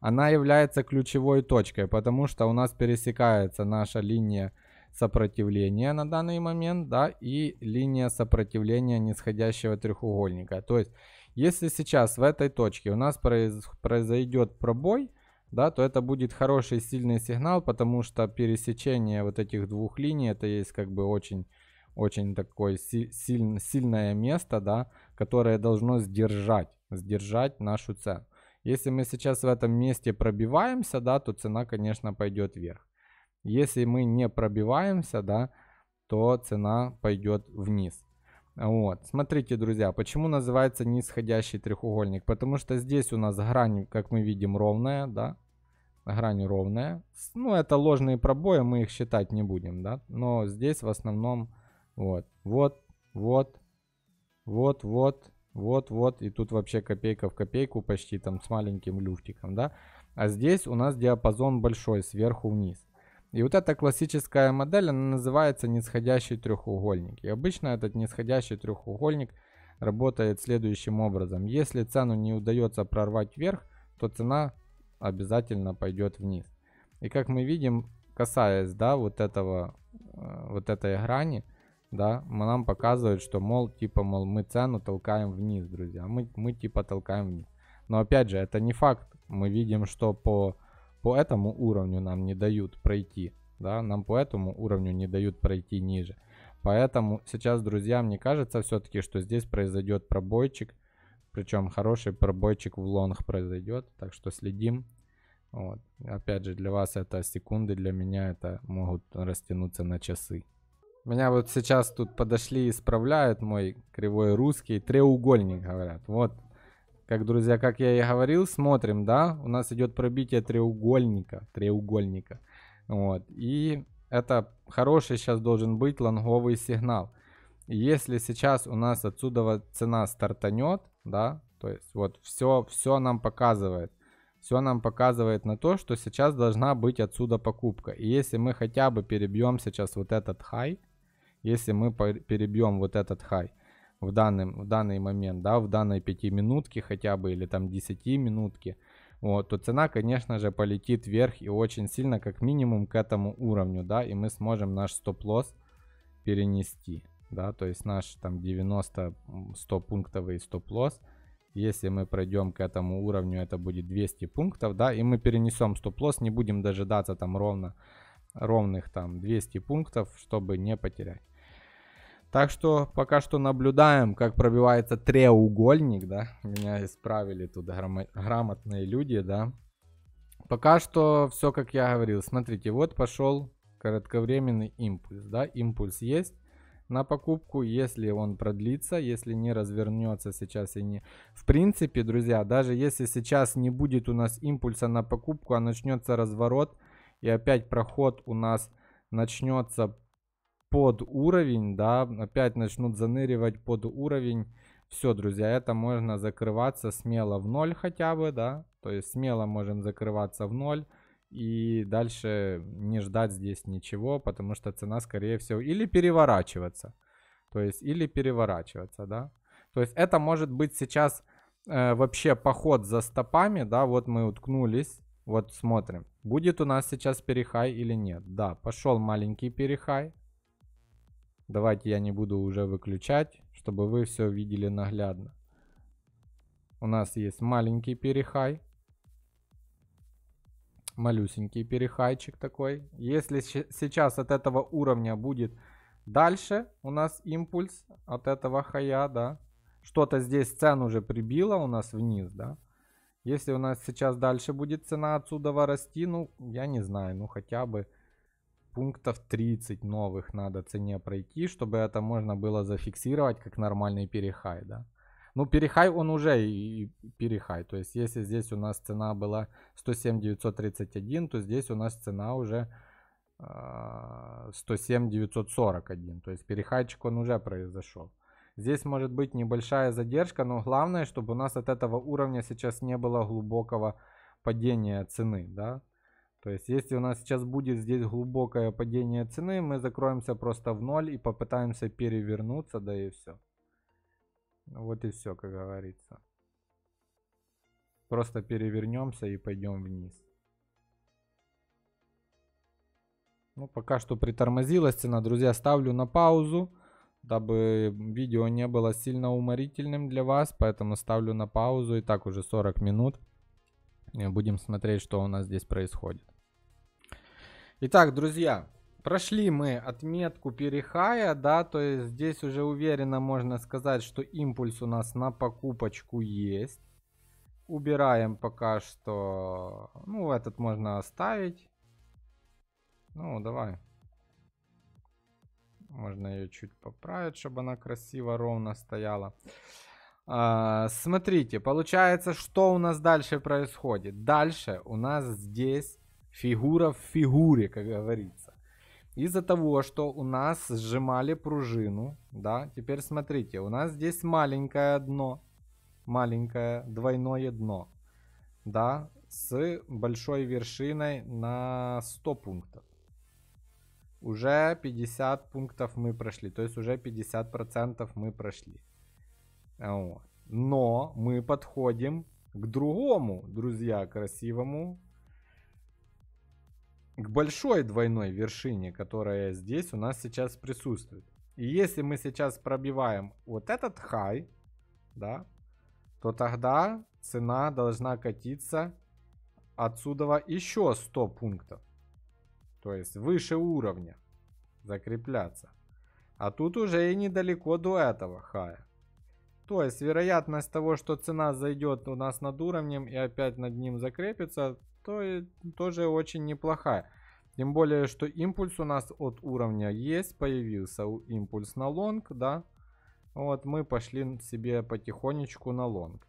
она является ключевой точкой, потому что у нас пересекается наша линия сопротивления на данный момент, да, и линия сопротивления нисходящего треугольника. То есть, если сейчас в этой точке у нас произ... произойдет пробой, да, то это будет хороший сильный сигнал, потому что пересечение вот этих двух линий, это есть как бы очень очень такое си- силь- сильное место, да, которое должно сдержать, сдержать нашу цену. Если мы сейчас в этом месте пробиваемся, да, то цена, конечно, пойдет вверх. Если мы не пробиваемся, да, то цена пойдет вниз. Вот. Смотрите, друзья, почему называется нисходящий треугольник? Потому что здесь у нас грань, как мы видим, ровная, да, грань ровная. Ну, это ложные пробои, мы их считать не будем, да. Но здесь в основном вот, вот, вот, вот, вот, вот, вот. И тут вообще копейка в копейку почти там с маленьким люфтиком, да. А здесь у нас диапазон большой, сверху вниз. И вот эта классическая модель, она называется нисходящий треугольник. И обычно этот нисходящий треугольник работает следующим образом. Если цену не удается прорвать вверх, то цена обязательно пойдет вниз. И как мы видим, касаясь да, вот, этого, э, вот этой грани, да, нам показывают, что, мол, типа, мол, мы цену толкаем вниз, друзья, мы, мы типа толкаем вниз. Но опять же, это не факт, мы видим, что по, по этому уровню нам не дают пройти, да, нам по этому уровню не дают пройти ниже. Поэтому сейчас, друзья, мне кажется все-таки, что здесь произойдет пробойчик, причем хороший пробойчик в лонг произойдет, так что следим. Вот. Опять же, для вас это секунды, для меня это могут растянуться на часы. Меня вот сейчас тут подошли и исправляют мой кривой русский. Треугольник, говорят. Вот. Как, друзья, как я и говорил, смотрим, да? У нас идет пробитие треугольника. Треугольника. Вот. И это хороший сейчас должен быть лонговый сигнал. Если сейчас у нас отсюда цена стартанет, да, то есть вот все, все нам показывает. Все нам показывает на то, что сейчас должна быть отсюда покупка. И если мы хотя бы перебьем сейчас вот этот хай, если мы перебьем вот этот хай в данный, в данный момент, да, в данной 5 минутке хотя бы или там 10 минутке, вот, то цена, конечно же, полетит вверх и очень сильно, как минимум, к этому уровню, да, и мы сможем наш стоп-лосс перенести, да, то есть наш там 90-100 пунктовый стоп-лосс, если мы пройдем к этому уровню, это будет 200 пунктов, да, и мы перенесем стоп-лосс, не будем дожидаться там ровно, ровных там 200 пунктов, чтобы не потерять. Так что пока что наблюдаем, как пробивается треугольник, да. Меня исправили тут грам- грамотные люди, да. Пока что все, как я говорил. Смотрите, вот пошел кратковременный импульс, да. Импульс есть на покупку, если он продлится, если не развернется сейчас и не... В принципе, друзья, даже если сейчас не будет у нас импульса на покупку, а начнется разворот и опять проход у нас начнется под уровень, да, опять начнут заныривать под уровень. Все, друзья, это можно закрываться смело в ноль хотя бы, да, то есть смело можем закрываться в ноль и дальше не ждать здесь ничего, потому что цена, скорее всего, или переворачиваться, то есть или переворачиваться, да. То есть это может быть сейчас э, вообще поход за стопами, да, вот мы уткнулись, вот смотрим, будет у нас сейчас перехай или нет. Да, пошел маленький перехай, Давайте я не буду уже выключать, чтобы вы все видели наглядно. У нас есть маленький перехай. Малюсенький перехайчик такой. Если сейчас от этого уровня будет дальше, у нас импульс от этого хая, да. Что-то здесь цену уже прибило у нас вниз, да. Если у нас сейчас дальше будет цена отсюда расти, ну, я не знаю, ну хотя бы пунктов 30 новых надо цене пройти, чтобы это можно было зафиксировать как нормальный перехай, да. Ну, перехай он уже и перехай. То есть, если здесь у нас цена была 107,931, то здесь у нас цена уже 107,941. А, то есть, перехайчик он уже произошел. Здесь может быть небольшая задержка, но главное, чтобы у нас от этого уровня сейчас не было глубокого падения цены, да. То есть, если у нас сейчас будет здесь глубокое падение цены, мы закроемся просто в ноль и попытаемся перевернуться, да и все. Вот и все, как говорится. Просто перевернемся и пойдем вниз. Ну, пока что притормозилась цена. Друзья, ставлю на паузу, дабы видео не было сильно уморительным для вас. Поэтому ставлю на паузу. И так уже 40 минут. Э, будем смотреть, что у нас здесь происходит. Итак, друзья, прошли мы отметку перехая, да, то есть здесь уже уверенно можно сказать, что импульс у нас на покупочку есть. Убираем пока что, ну, этот можно оставить. Ну, давай. Можно ее чуть поправить, чтобы она красиво ровно стояла. А, смотрите, получается, что у нас дальше происходит? Дальше у нас здесь фигура в фигуре, как говорится. Из-за того, что у нас сжимали пружину, да, теперь смотрите, у нас здесь маленькое дно, маленькое двойное дно, да, с большой вершиной на 100 пунктов. Уже 50 пунктов мы прошли, то есть уже 50% мы прошли. Вот. Но мы подходим к другому, друзья, красивому, к большой двойной вершине, которая здесь у нас сейчас присутствует. И если мы сейчас пробиваем вот этот хай, да, то тогда цена должна катиться отсюда еще 100 пунктов. То есть выше уровня закрепляться. А тут уже и недалеко до этого хая. То есть вероятность того, что цена зайдет у нас над уровнем и опять над ним закрепится, то и тоже очень неплохая. Тем более, что импульс у нас от уровня есть, появился импульс на лонг, да. Вот мы пошли себе потихонечку на лонг.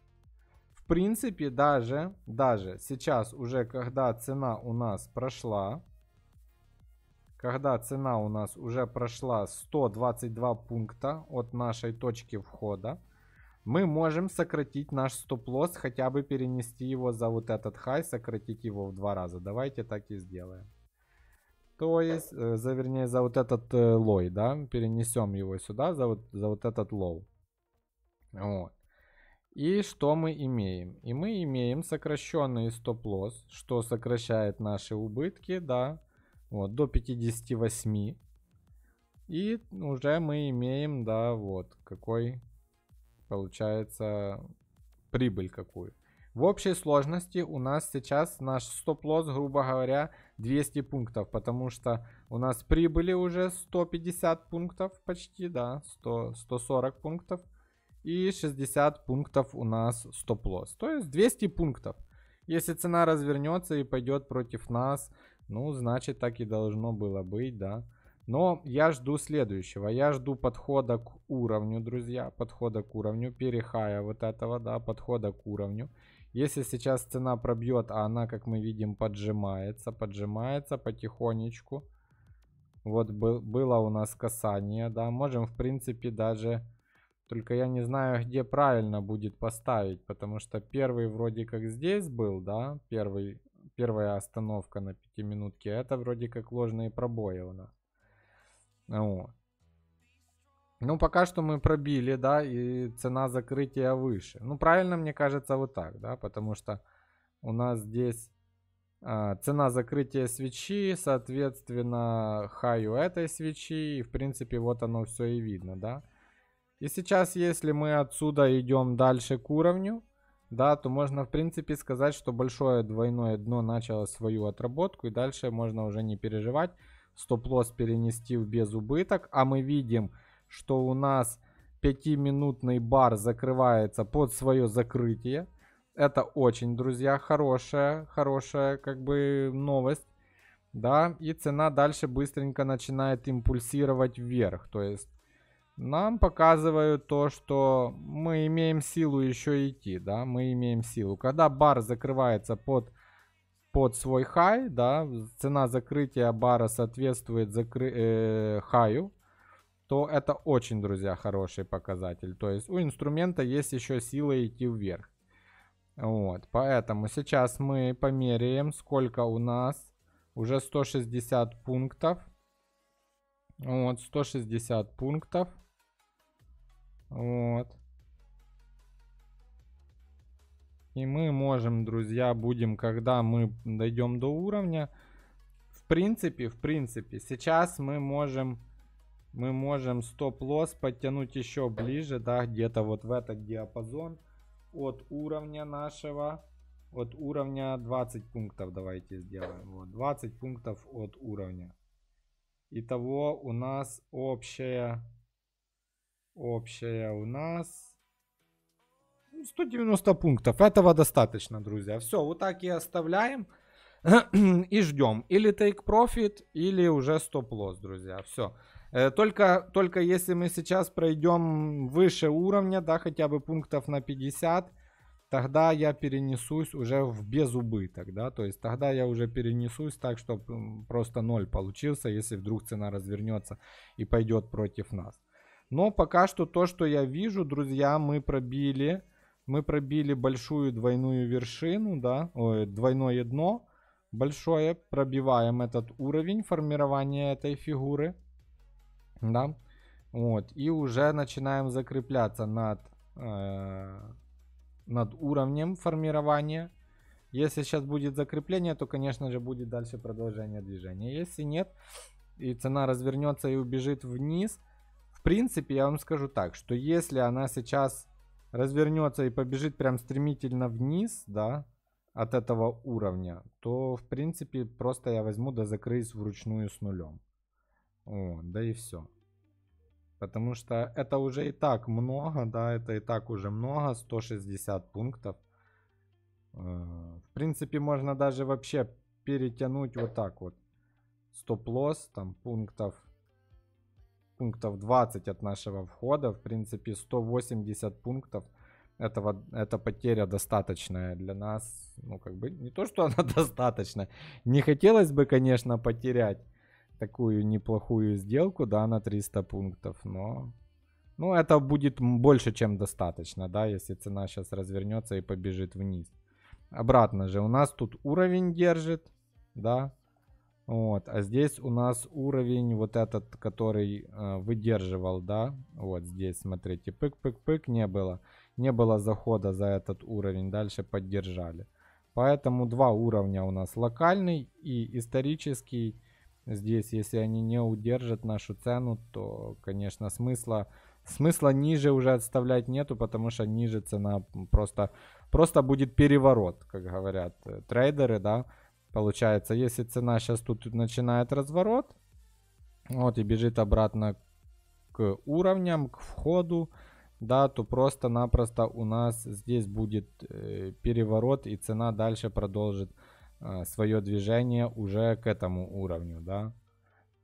В принципе, даже, даже сейчас уже, когда цена у нас прошла, когда цена у нас уже прошла 122 пункта от нашей точки входа, мы можем сократить наш стоп-лосс, хотя бы перенести его за вот этот хай, сократить его в два раза. Давайте так и сделаем. То есть, э, за, вернее, за вот этот э, лой, да, перенесем его сюда, за вот, за вот этот лоу. Вот. И что мы имеем? И мы имеем сокращенный стоп-лосс, что сокращает наши убытки, да, вот, до 58. И уже мы имеем, да, вот, какой получается прибыль какую. В общей сложности у нас сейчас наш стоп-лосс, грубо говоря, 200 пунктов, потому что у нас прибыли уже 150 пунктов почти, да, 100, 140 пунктов и 60 пунктов у нас стоп-лосс. То есть 200 пунктов. Если цена развернется и пойдет против нас, ну, значит, так и должно было быть, да. Но я жду следующего. Я жду подхода к уровню, друзья. Подхода к уровню. Перехая вот этого, да, подхода к уровню. Если сейчас цена пробьет, а она, как мы видим, поджимается, поджимается потихонечку. Вот был, было у нас касание, да. Можем, в принципе, даже... Только я не знаю, где правильно будет поставить, потому что первый вроде как здесь был, да, первый, первая остановка на минутке, это вроде как ложные пробои у нас. О. Ну, пока что мы пробили, да, и цена закрытия выше. Ну, правильно, мне кажется, вот так, да, потому что у нас здесь а, цена закрытия свечи, соответственно, хаю этой свечи, и, в принципе, вот оно все и видно, да. И сейчас, если мы отсюда идем дальше к уровню, да, то можно, в принципе, сказать, что большое двойное дно начало свою отработку, и дальше можно уже не переживать, стоп-лосс перенести в без убыток. А мы видим, что у нас 5-минутный бар закрывается под свое закрытие. Это очень, друзья, хорошая, хорошая как бы новость. Да, и цена дальше быстренько начинает импульсировать вверх. То есть нам показывают то, что мы имеем силу еще идти, да, мы имеем силу. Когда бар закрывается под под свой хай, да, цена закрытия бара соответствует закры... э, хаю, то это очень, друзья, хороший показатель. То есть у инструмента есть еще сила идти вверх. Вот, поэтому сейчас мы померяем, сколько у нас. Уже 160 пунктов. Вот, 160 пунктов. Вот. И мы можем, друзья, будем, когда мы дойдем до уровня, в принципе, в принципе, сейчас мы можем, мы можем стоп-лосс подтянуть еще ближе, да, где-то вот в этот диапазон от уровня нашего, от уровня 20 пунктов давайте сделаем. Вот, 20 пунктов от уровня. Итого у нас общая, общая у нас 190 пунктов. Этого достаточно, друзья. Все, вот так и оставляем. и ждем. Или take profit, или уже стоп-лосс, друзья. Все. Э, только, только если мы сейчас пройдем выше уровня, да, хотя бы пунктов на 50, тогда я перенесусь уже в безубыток, да, то есть тогда я уже перенесусь так, чтобы просто ноль получился, если вдруг цена развернется и пойдет против нас. Но пока что то, что я вижу, друзья, мы пробили мы пробили большую двойную вершину, да, ой, двойное дно большое, пробиваем этот уровень формирования этой фигуры, да, вот, и уже начинаем закрепляться над, э, над уровнем формирования. Если сейчас будет закрепление, то, конечно же, будет дальше продолжение движения. Если нет, и цена развернется и убежит вниз, в принципе, я вам скажу так, что если она сейчас развернется и побежит прям стремительно вниз, да, от этого уровня, то, в принципе, просто я возьму да закрыюсь вручную с нулем. О, да и все. Потому что это уже и так много, да, это и так уже много, 160 пунктов. Э, в принципе, можно даже вообще перетянуть вот так вот. Стоп-лосс, там пунктов пунктов 20 от нашего входа. В принципе, 180 пунктов этого, эта потеря достаточная для нас. Ну, как бы, не то, что она достаточна. Не хотелось бы, конечно, потерять такую неплохую сделку, да, на 300 пунктов, но... Ну, это будет больше, чем достаточно, да, если цена сейчас развернется и побежит вниз. Обратно же, у нас тут уровень держит, да, вот, а здесь у нас уровень вот этот, который э, выдерживал, да, вот здесь, смотрите, пык-пык-пык не было, не было захода за этот уровень, дальше поддержали. Поэтому два уровня у нас, локальный и исторический. Здесь, если они не удержат нашу цену, то, конечно, смысла, смысла ниже уже отставлять нету, потому что ниже цена просто, просто будет переворот, как говорят э, трейдеры, да, Получается, если цена сейчас тут начинает разворот, вот и бежит обратно к уровням, к входу, да, то просто-напросто у нас здесь будет э, переворот и цена дальше продолжит э, свое движение уже к этому уровню, да.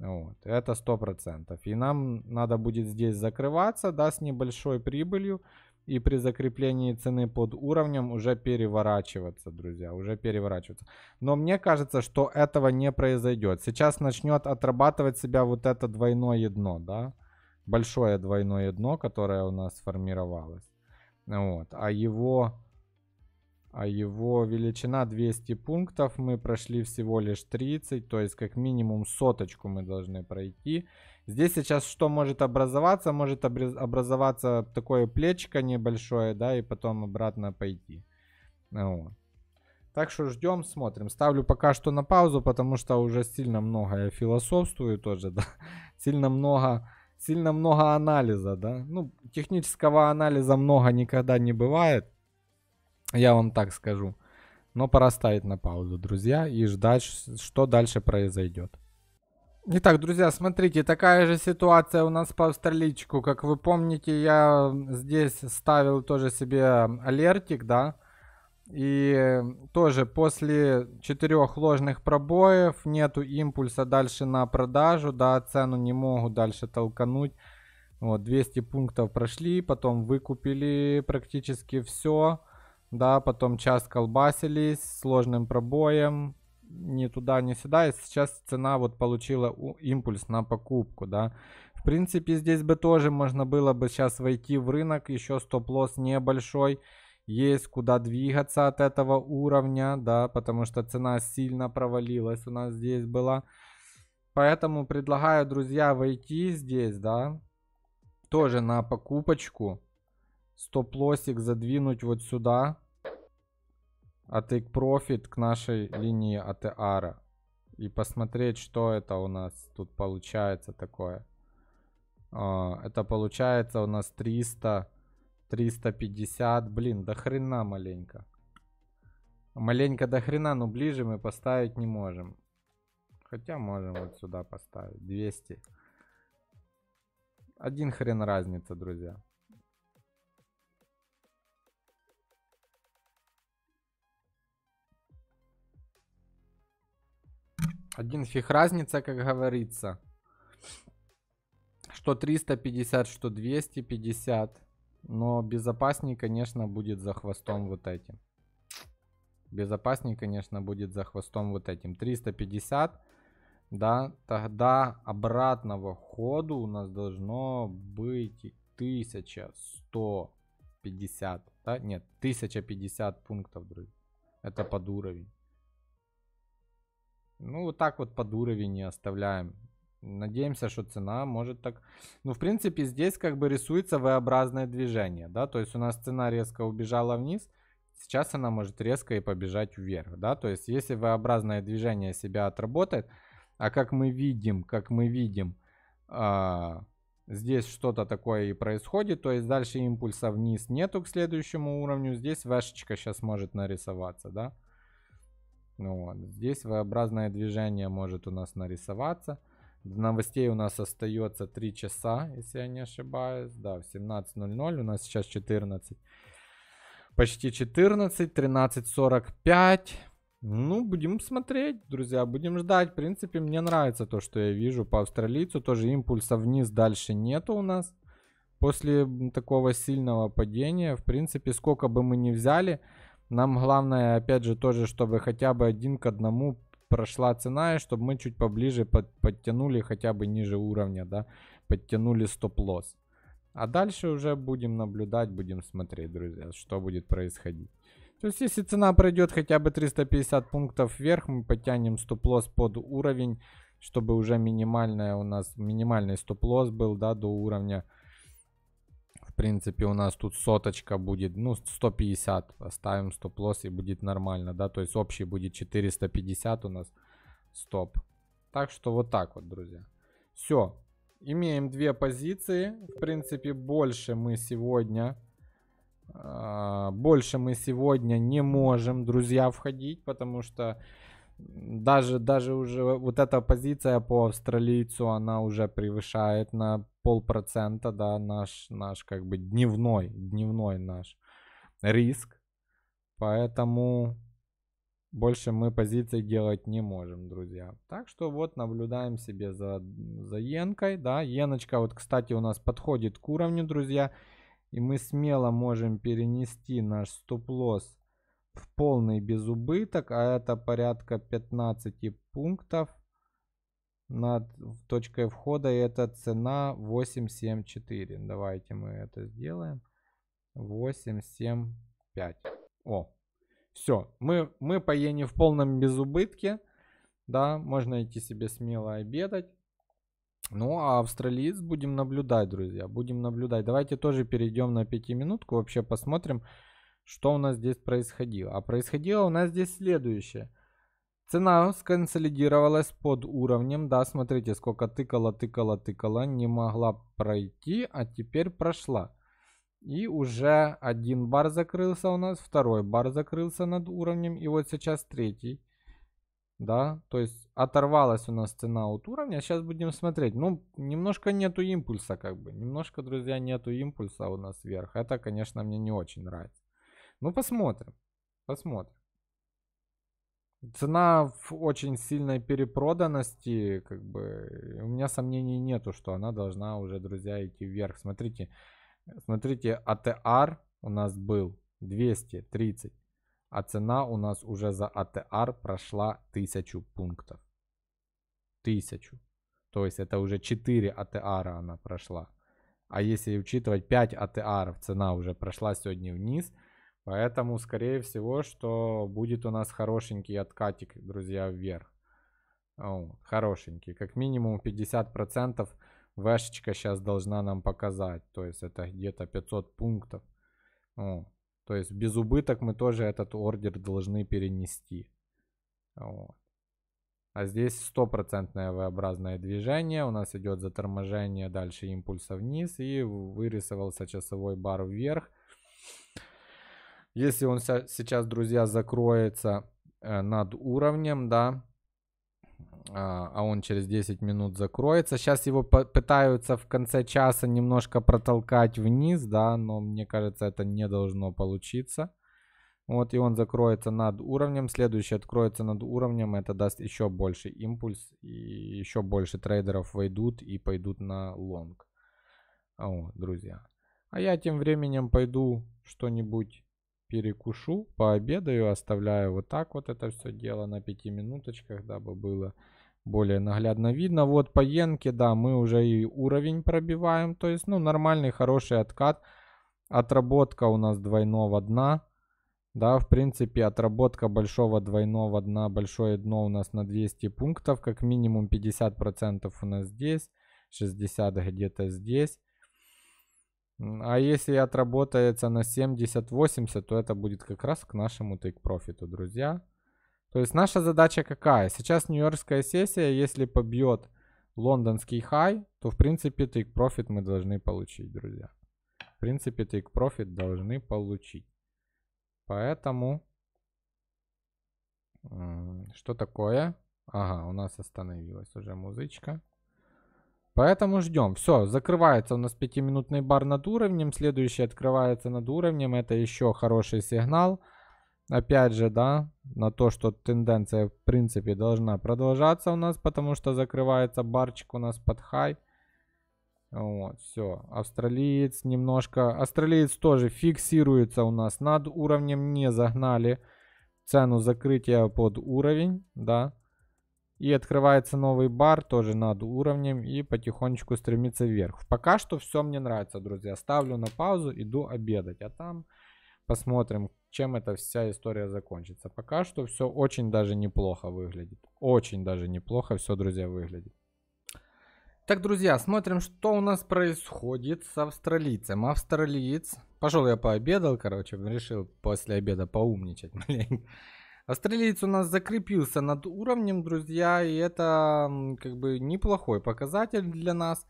Вот, это 100%. И нам надо будет здесь закрываться, да, с небольшой прибылью, и при закреплении цены под уровнем уже переворачиваться, друзья, уже переворачиваться. Но мне кажется, что этого не произойдет. Сейчас начнет отрабатывать себя вот это двойное дно, да, большое двойное дно, которое у нас сформировалось. Вот, а его, а его величина 200 пунктов, мы прошли всего лишь 30, то есть как минимум соточку мы должны пройти. Здесь сейчас что может образоваться? Может образоваться такое плечко небольшое, да, и потом обратно пойти. Вот. Так что ждем, смотрим. Ставлю пока что на паузу, потому что уже сильно много я философствую тоже, да. Сильно много, сильно много анализа, да. Ну, технического анализа много никогда не бывает. Я вам так скажу. Но пора ставить на паузу, друзья, и ждать, что дальше произойдет. Итак, друзья, смотрите, такая же ситуация у нас по австраличку. Как вы помните, я здесь ставил тоже себе алертик, да. И тоже после четырех ложных пробоев нету импульса дальше на продажу, да, цену не могу дальше толкануть. Вот, 200 пунктов прошли, потом выкупили практически все, да, потом час колбасились сложным пробоем, ни туда, ни сюда. И сейчас цена вот получила импульс на покупку, да. В принципе, здесь бы тоже можно было бы сейчас войти в рынок. Еще стоп-лосс небольшой. Есть куда двигаться от этого уровня, да, потому что цена сильно провалилась у нас здесь была. Поэтому предлагаю, друзья, войти здесь, да, тоже на покупочку. Стоп-лоссик задвинуть вот сюда от Take Profit к нашей линии ATR и посмотреть, что это у нас тут получается такое. А, это получается у нас 300, 350, блин, до хрена маленько. Маленько до хрена, но ближе мы поставить не можем. Хотя можем вот сюда поставить, 200. Один хрен разница, друзья. Один фиг разница, как говорится. Что 350, что 250. Но безопаснее, конечно, будет за хвостом вот этим. Безопаснее, конечно, будет за хвостом вот этим. 350, да, тогда обратного ходу у нас должно быть 1150, да, нет, 1050 пунктов, друзья. Это под уровень. Ну, вот так вот под уровень не оставляем. Надеемся, что цена может так... Ну, в принципе, здесь как бы рисуется V-образное движение, да, то есть у нас цена резко убежала вниз, сейчас она может резко и побежать вверх, да, то есть если V-образное движение себя отработает, а как мы видим, как мы видим, а, здесь что-то такое и происходит, то есть дальше импульса вниз нету к следующему уровню, здесь v вешечка сейчас может нарисоваться, да, ну, вот. Здесь v движение может у нас нарисоваться. До новостей у нас остается 3 часа, если я не ошибаюсь. Да, в 17.00, у нас сейчас 14. Почти 14, 13.45. Ну, будем смотреть, друзья, будем ждать. В принципе, мне нравится то, что я вижу по австралийцу. Тоже импульса вниз дальше нету у нас. После такого сильного падения, в принципе, сколько бы мы ни взяли, нам главное, опять же, тоже, чтобы хотя бы один к одному прошла цена, и чтобы мы чуть поближе под, подтянули хотя бы ниже уровня, да, подтянули стоп-лосс. А дальше уже будем наблюдать, будем смотреть, друзья, что будет происходить. То есть, если цена пройдет хотя бы 350 пунктов вверх, мы подтянем стоп-лосс под уровень, чтобы уже минимальная у нас, минимальный стоп-лосс был, да, до уровня принципе, у нас тут соточка будет, ну, 150, ставим стоп-лосс и будет нормально, да, то есть общий будет 450 у нас стоп. Так что вот так вот, друзья. Все, имеем две позиции, в принципе, больше мы сегодня... А, больше мы сегодня не можем, друзья, входить, потому что даже, даже уже вот эта позиция по австралийцу, она уже превышает на полпроцента, да, наш, наш как бы дневной, дневной наш риск. Поэтому больше мы позиций делать не можем, друзья. Так что вот наблюдаем себе за, за Енкой, да. Еночка вот, кстати, у нас подходит к уровню, друзья. И мы смело можем перенести наш стоп-лосс в полный безубыток, а это порядка 15 пунктов над точкой входа, и это цена 874. Давайте мы это сделаем. 875. О, все, мы, мы поедем в полном безубытке, да, можно идти себе смело обедать. Ну, а австралиец будем наблюдать, друзья, будем наблюдать. Давайте тоже перейдем на пятиминутку, вообще посмотрим, что у нас здесь происходило? А происходило у нас здесь следующее. Цена сконсолидировалась под уровнем. Да, смотрите, сколько тыкала, тыкала, тыкала. Не могла пройти, а теперь прошла. И уже один бар закрылся у нас, второй бар закрылся над уровнем, и вот сейчас третий. Да, то есть оторвалась у нас цена от уровня, сейчас будем смотреть. Ну, немножко нету импульса как бы, немножко, друзья, нету импульса у нас вверх. Это, конечно, мне не очень нравится. Ну, посмотрим. Посмотрим. Цена в очень сильной перепроданности, как бы, у меня сомнений нету, что она должна уже, друзья, идти вверх. Смотрите, смотрите, АТР у нас был 230, а цена у нас уже за АТР прошла 1000 пунктов. 1000. То есть это уже 4 АТР она прошла. А если учитывать 5 АТР, цена уже прошла сегодня вниз – Поэтому, скорее всего, что будет у нас хорошенький откатик, друзья, вверх. О, хорошенький. Как минимум 50% вешечка сейчас должна нам показать. То есть это где-то 500 пунктов. О, то есть без убыток мы тоже этот ордер должны перенести. Вот. А здесь стопроцентное V-образное движение. У нас идет заторможение, дальше импульса вниз. И вырисовался часовой бар вверх. Если он сейчас, друзья, закроется э, над уровнем, да, а, а он через 10 минут закроется. Сейчас его пытаются в конце часа немножко протолкать вниз, да, но мне кажется, это не должно получиться. Вот, и он закроется над уровнем. Следующий откроется над уровнем. Это даст еще больше импульс. И еще больше трейдеров войдут и пойдут на лонг. Вот, друзья. А я тем временем пойду что-нибудь перекушу, пообедаю, оставляю вот так вот это все дело на 5 минуточках, дабы было более наглядно видно. Вот по Енке, да, мы уже и уровень пробиваем, то есть, ну, нормальный, хороший откат. Отработка у нас двойного дна, да, в принципе, отработка большого двойного дна, большое дно у нас на 200 пунктов, как минимум 50% у нас здесь, 60 где-то здесь. А если отработается на 70-80, то это будет как раз к нашему take профиту друзья. То есть наша задача какая? Сейчас нью-йоркская сессия, если побьет лондонский хай, то в принципе take профит мы должны получить, друзья. В принципе take профит должны получить. Поэтому... Что такое? Ага, у нас остановилась уже музычка. Поэтому ждем. Все, закрывается у нас 5-минутный бар над уровнем. Следующий открывается над уровнем. Это еще хороший сигнал. Опять же, да, на то, что тенденция в принципе должна продолжаться у нас, потому что закрывается барчик у нас под хай. Вот, все. Австралиец немножко... Австралиец тоже фиксируется у нас над уровнем. Не загнали цену закрытия под уровень, да. И открывается новый бар, тоже над уровнем, и потихонечку стремится вверх. Пока что все мне нравится, друзья. Ставлю на паузу, иду обедать, а там посмотрим, чем эта вся история закончится. Пока что все очень даже неплохо выглядит. Очень даже неплохо все, друзья, выглядит. Так, друзья, смотрим, что у нас происходит с австралийцем. Австралиец... Пошел я пообедал, короче, решил после обеда поумничать маленько. Астрелиец у нас закрепился над уровнем, друзья, и это как бы неплохой показатель для нас.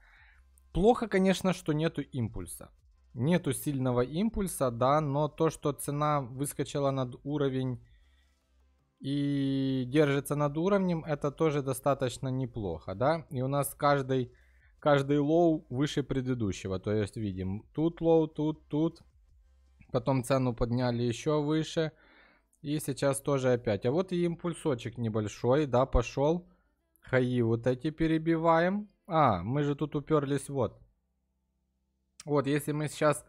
Плохо, конечно, что нету импульса. Нету сильного импульса, да, но то, что цена выскочила над уровень и держится над уровнем, это тоже достаточно неплохо, да. И у нас каждый, каждый лоу выше предыдущего, то есть видим тут лоу, тут, тут. Потом цену подняли еще выше. Выше и сейчас тоже опять. А вот и импульсочек небольшой, да, пошел. Хаи вот эти перебиваем. А, мы же тут уперлись вот. Вот, если мы сейчас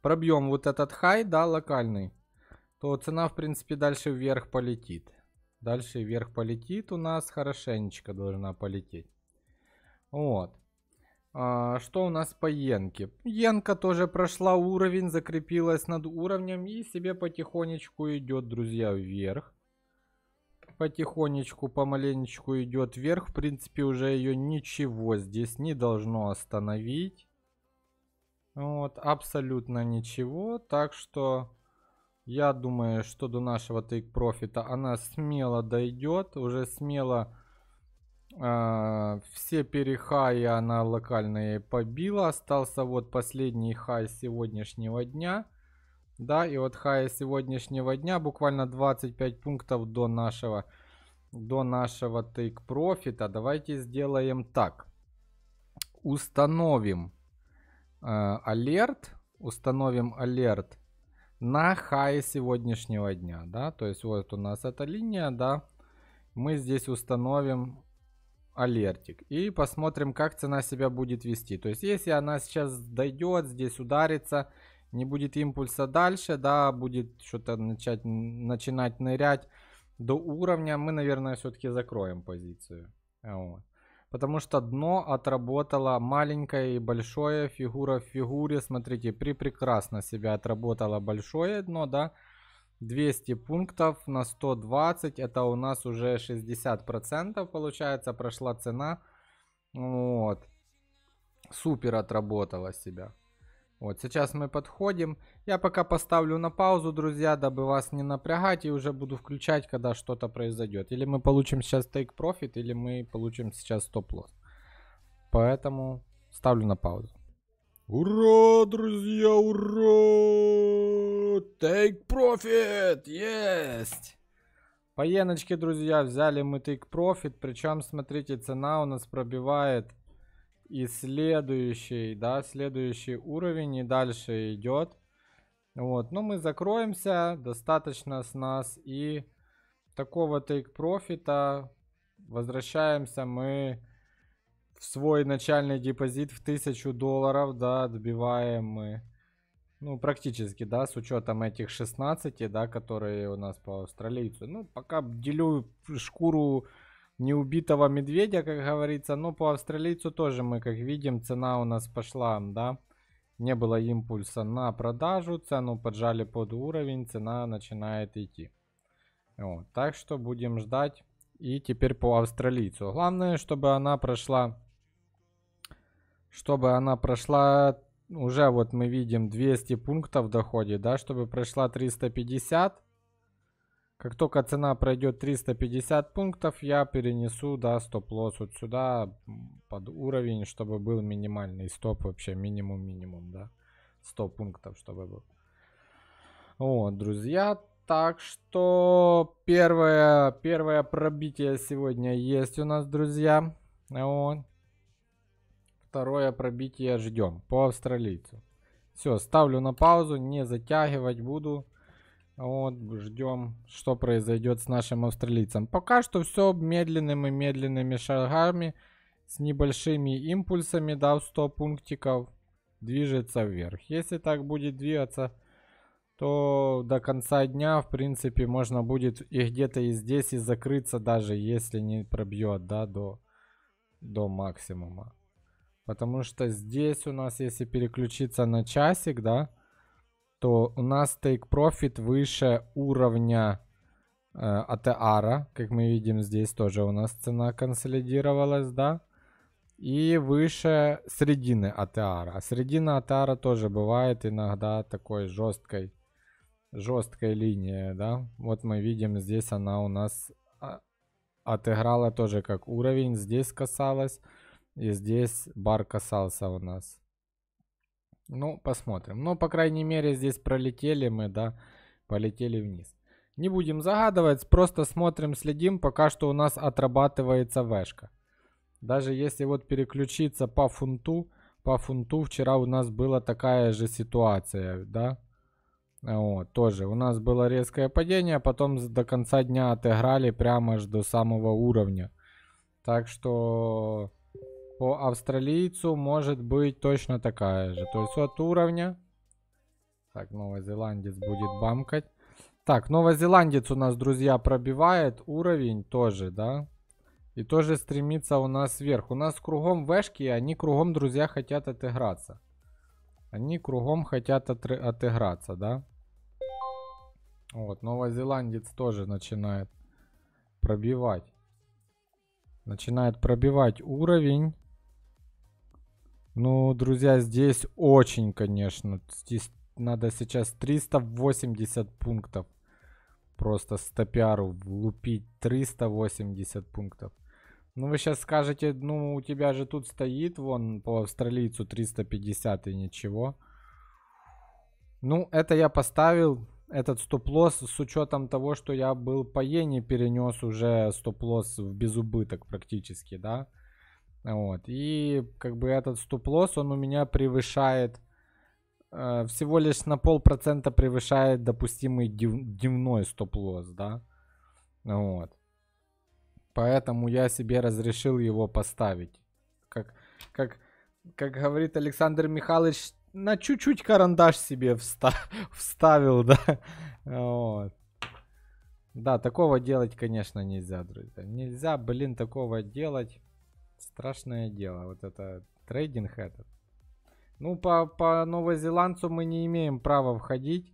пробьем вот этот хай, да, локальный, то цена, в принципе, дальше вверх полетит. Дальше вверх полетит у нас хорошенечко должна полететь. Вот. А, что у нас по Йенке? Йенка тоже прошла уровень, закрепилась над уровнем и себе потихонечку идет, друзья, вверх. Потихонечку, помаленечку идет вверх. В принципе, уже ее ничего здесь не должно остановить. Вот, абсолютно ничего. Так что я думаю, что до нашего take profit она смело дойдет. Уже смело а, все перехаи она локальные побила. Остался вот последний хай сегодняшнего дня. Да, и вот хай сегодняшнего дня буквально 25 пунктов до нашего до нашего тейк профита. Давайте сделаем так. Установим э, алерт. Установим алерт на хай сегодняшнего дня. Да, то есть вот у нас эта линия, да. Мы здесь установим алертик. И посмотрим, как цена себя будет вести. То есть, если она сейчас дойдет, здесь ударится, не будет импульса дальше, да, будет что-то начать, начинать нырять до уровня, мы, наверное, все-таки закроем позицию. Вот. Потому что дно отработала маленькое и большое, фигура в фигуре. Смотрите, при прекрасно себя отработала большое дно, да, 200 пунктов на 120, это у нас уже 60% процентов получается, прошла цена. Вот. Супер отработала себя. Вот, сейчас мы подходим. Я пока поставлю на паузу, друзья, дабы вас не напрягать, и уже буду включать, когда что-то произойдет. Или мы получим сейчас take profit, или мы получим сейчас стоп-лосс. Поэтому ставлю на паузу. Ура, друзья, ура! Take profit, есть! По еночке, друзья, взяли мы take profit, причем, смотрите, цена у нас пробивает и следующий, да, следующий уровень и дальше идет. Вот, но ну, мы закроемся, достаточно с нас и такого take профита возвращаемся мы в свой начальный депозит в 1000 долларов, да, отбиваем мы. Ну, практически, да, с учетом этих 16, да, которые у нас по австралийцу. Ну, пока делю шкуру неубитого медведя, как говорится, но по австралийцу тоже мы, как видим, цена у нас пошла, да. Не было импульса на продажу, цену поджали под уровень, цена начинает идти. Вот, так что будем ждать. И теперь по австралийцу. Главное, чтобы она прошла чтобы она прошла, уже вот мы видим 200 пунктов доходит, да, чтобы прошла 350. Как только цена пройдет 350 пунктов, я перенесу, да, стоп-лосс вот сюда под уровень, чтобы был минимальный стоп вообще, минимум-минимум, да, 100 пунктов, чтобы был. Вот, друзья, так что первое, первое пробитие сегодня есть у нас, друзья. Вот второе пробитие ждем по австралийцу. Все, ставлю на паузу, не затягивать буду. Вот, ждем, что произойдет с нашим австралийцем. Пока что все медленными-медленными шагами, с небольшими импульсами, дав 100 пунктиков, движется вверх. Если так будет двигаться, то до конца дня, в принципе, можно будет и где-то и здесь и закрыться, даже если не пробьет, да, до, до максимума. Потому что здесь у нас, если переключиться на часик, да, то у нас take profit выше уровня э, ATR, как мы видим здесь тоже у нас цена консолидировалась, да, и выше средины ATR. А средина ATR тоже бывает иногда такой жесткой, жесткой линией, да. Вот мы видим здесь она у нас а, отыграла тоже как уровень, здесь касалась. И здесь бар касался у нас. Ну, посмотрим. Но ну, по крайней мере, здесь пролетели мы, да, полетели вниз. Не будем загадывать, просто смотрим, следим, пока что у нас отрабатывается вешка. Даже если вот переключиться по фунту, по фунту вчера у нас была такая же ситуация, да? Вот, тоже. У нас было резкое падение, а потом до конца дня отыграли прямо аж до самого уровня. Так что по австралийцу может быть точно такая же. То есть от уровня. Так, новозеландец будет бамкать. Так, новозеландец у нас, друзья, пробивает уровень тоже, да? И тоже стремится у нас вверх. У нас кругом вешки, и они кругом, друзья, хотят отыграться. Они кругом хотят отр... отыграться, да? Вот, новозеландец тоже начинает пробивать. Начинает пробивать уровень. Ну, друзья, здесь очень, конечно. Здесь надо сейчас 380 пунктов. Просто стопяру влупить 380 пунктов. Ну, вы сейчас скажете, ну, у тебя же тут стоит, вон, по австралийцу 350 и ничего. Ну, это я поставил, этот стоп-лосс, с учетом того, что я был по Ене перенес уже стоп-лосс в безубыток практически, да. Вот. И как бы этот стоп-лосс, он у меня превышает э, всего лишь на полпроцента превышает допустимый дев, дневной стоп-лосс, да. Вот. Поэтому я себе разрешил его поставить. Как, как, как говорит Александр Михайлович, на чуть-чуть карандаш себе вста вставил, да. Вот. Да, такого делать, конечно, нельзя, друзья. Нельзя, блин, такого делать. Страшное дело, вот это трейдинг этот. Ну, по, по новозеландцу мы не имеем права входить.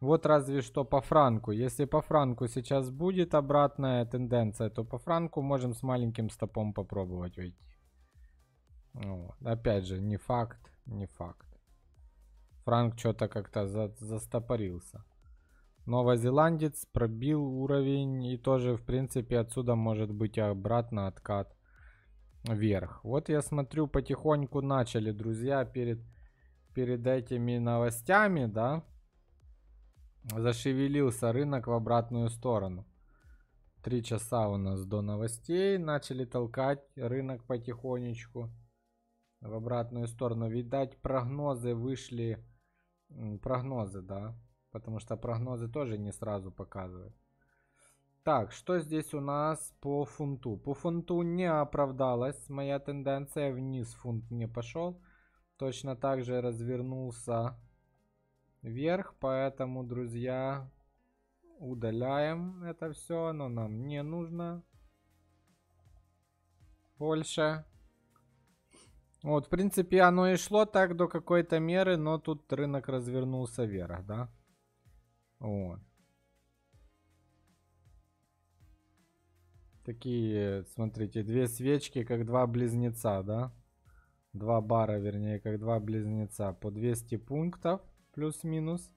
Вот разве что по франку. Если по франку сейчас будет обратная тенденция, то по франку можем с маленьким стопом попробовать войти. Ну, опять же, не факт, не факт. Франк что-то как-то за, застопорился. Новозеландец пробил уровень и тоже, в принципе, отсюда может быть обратно откат вверх. Вот я смотрю, потихоньку начали, друзья, перед, перед этими новостями, да, зашевелился рынок в обратную сторону. Три часа у нас до новостей, начали толкать рынок потихонечку в обратную сторону. Видать, прогнозы вышли, прогнозы, да, потому что прогнозы тоже не сразу показывают. Так, что здесь у нас по фунту? По фунту не оправдалась моя тенденция, вниз фунт не пошел. Точно так же развернулся вверх, поэтому, друзья, удаляем это все, оно нам не нужно. больше. Вот, в принципе, оно и шло так до какой-то меры, но тут рынок развернулся вверх, да? Вот. Такие, смотрите, две свечки, как два близнеца, да? Два бара, вернее, как два близнеца. По 200 пунктов, плюс-минус.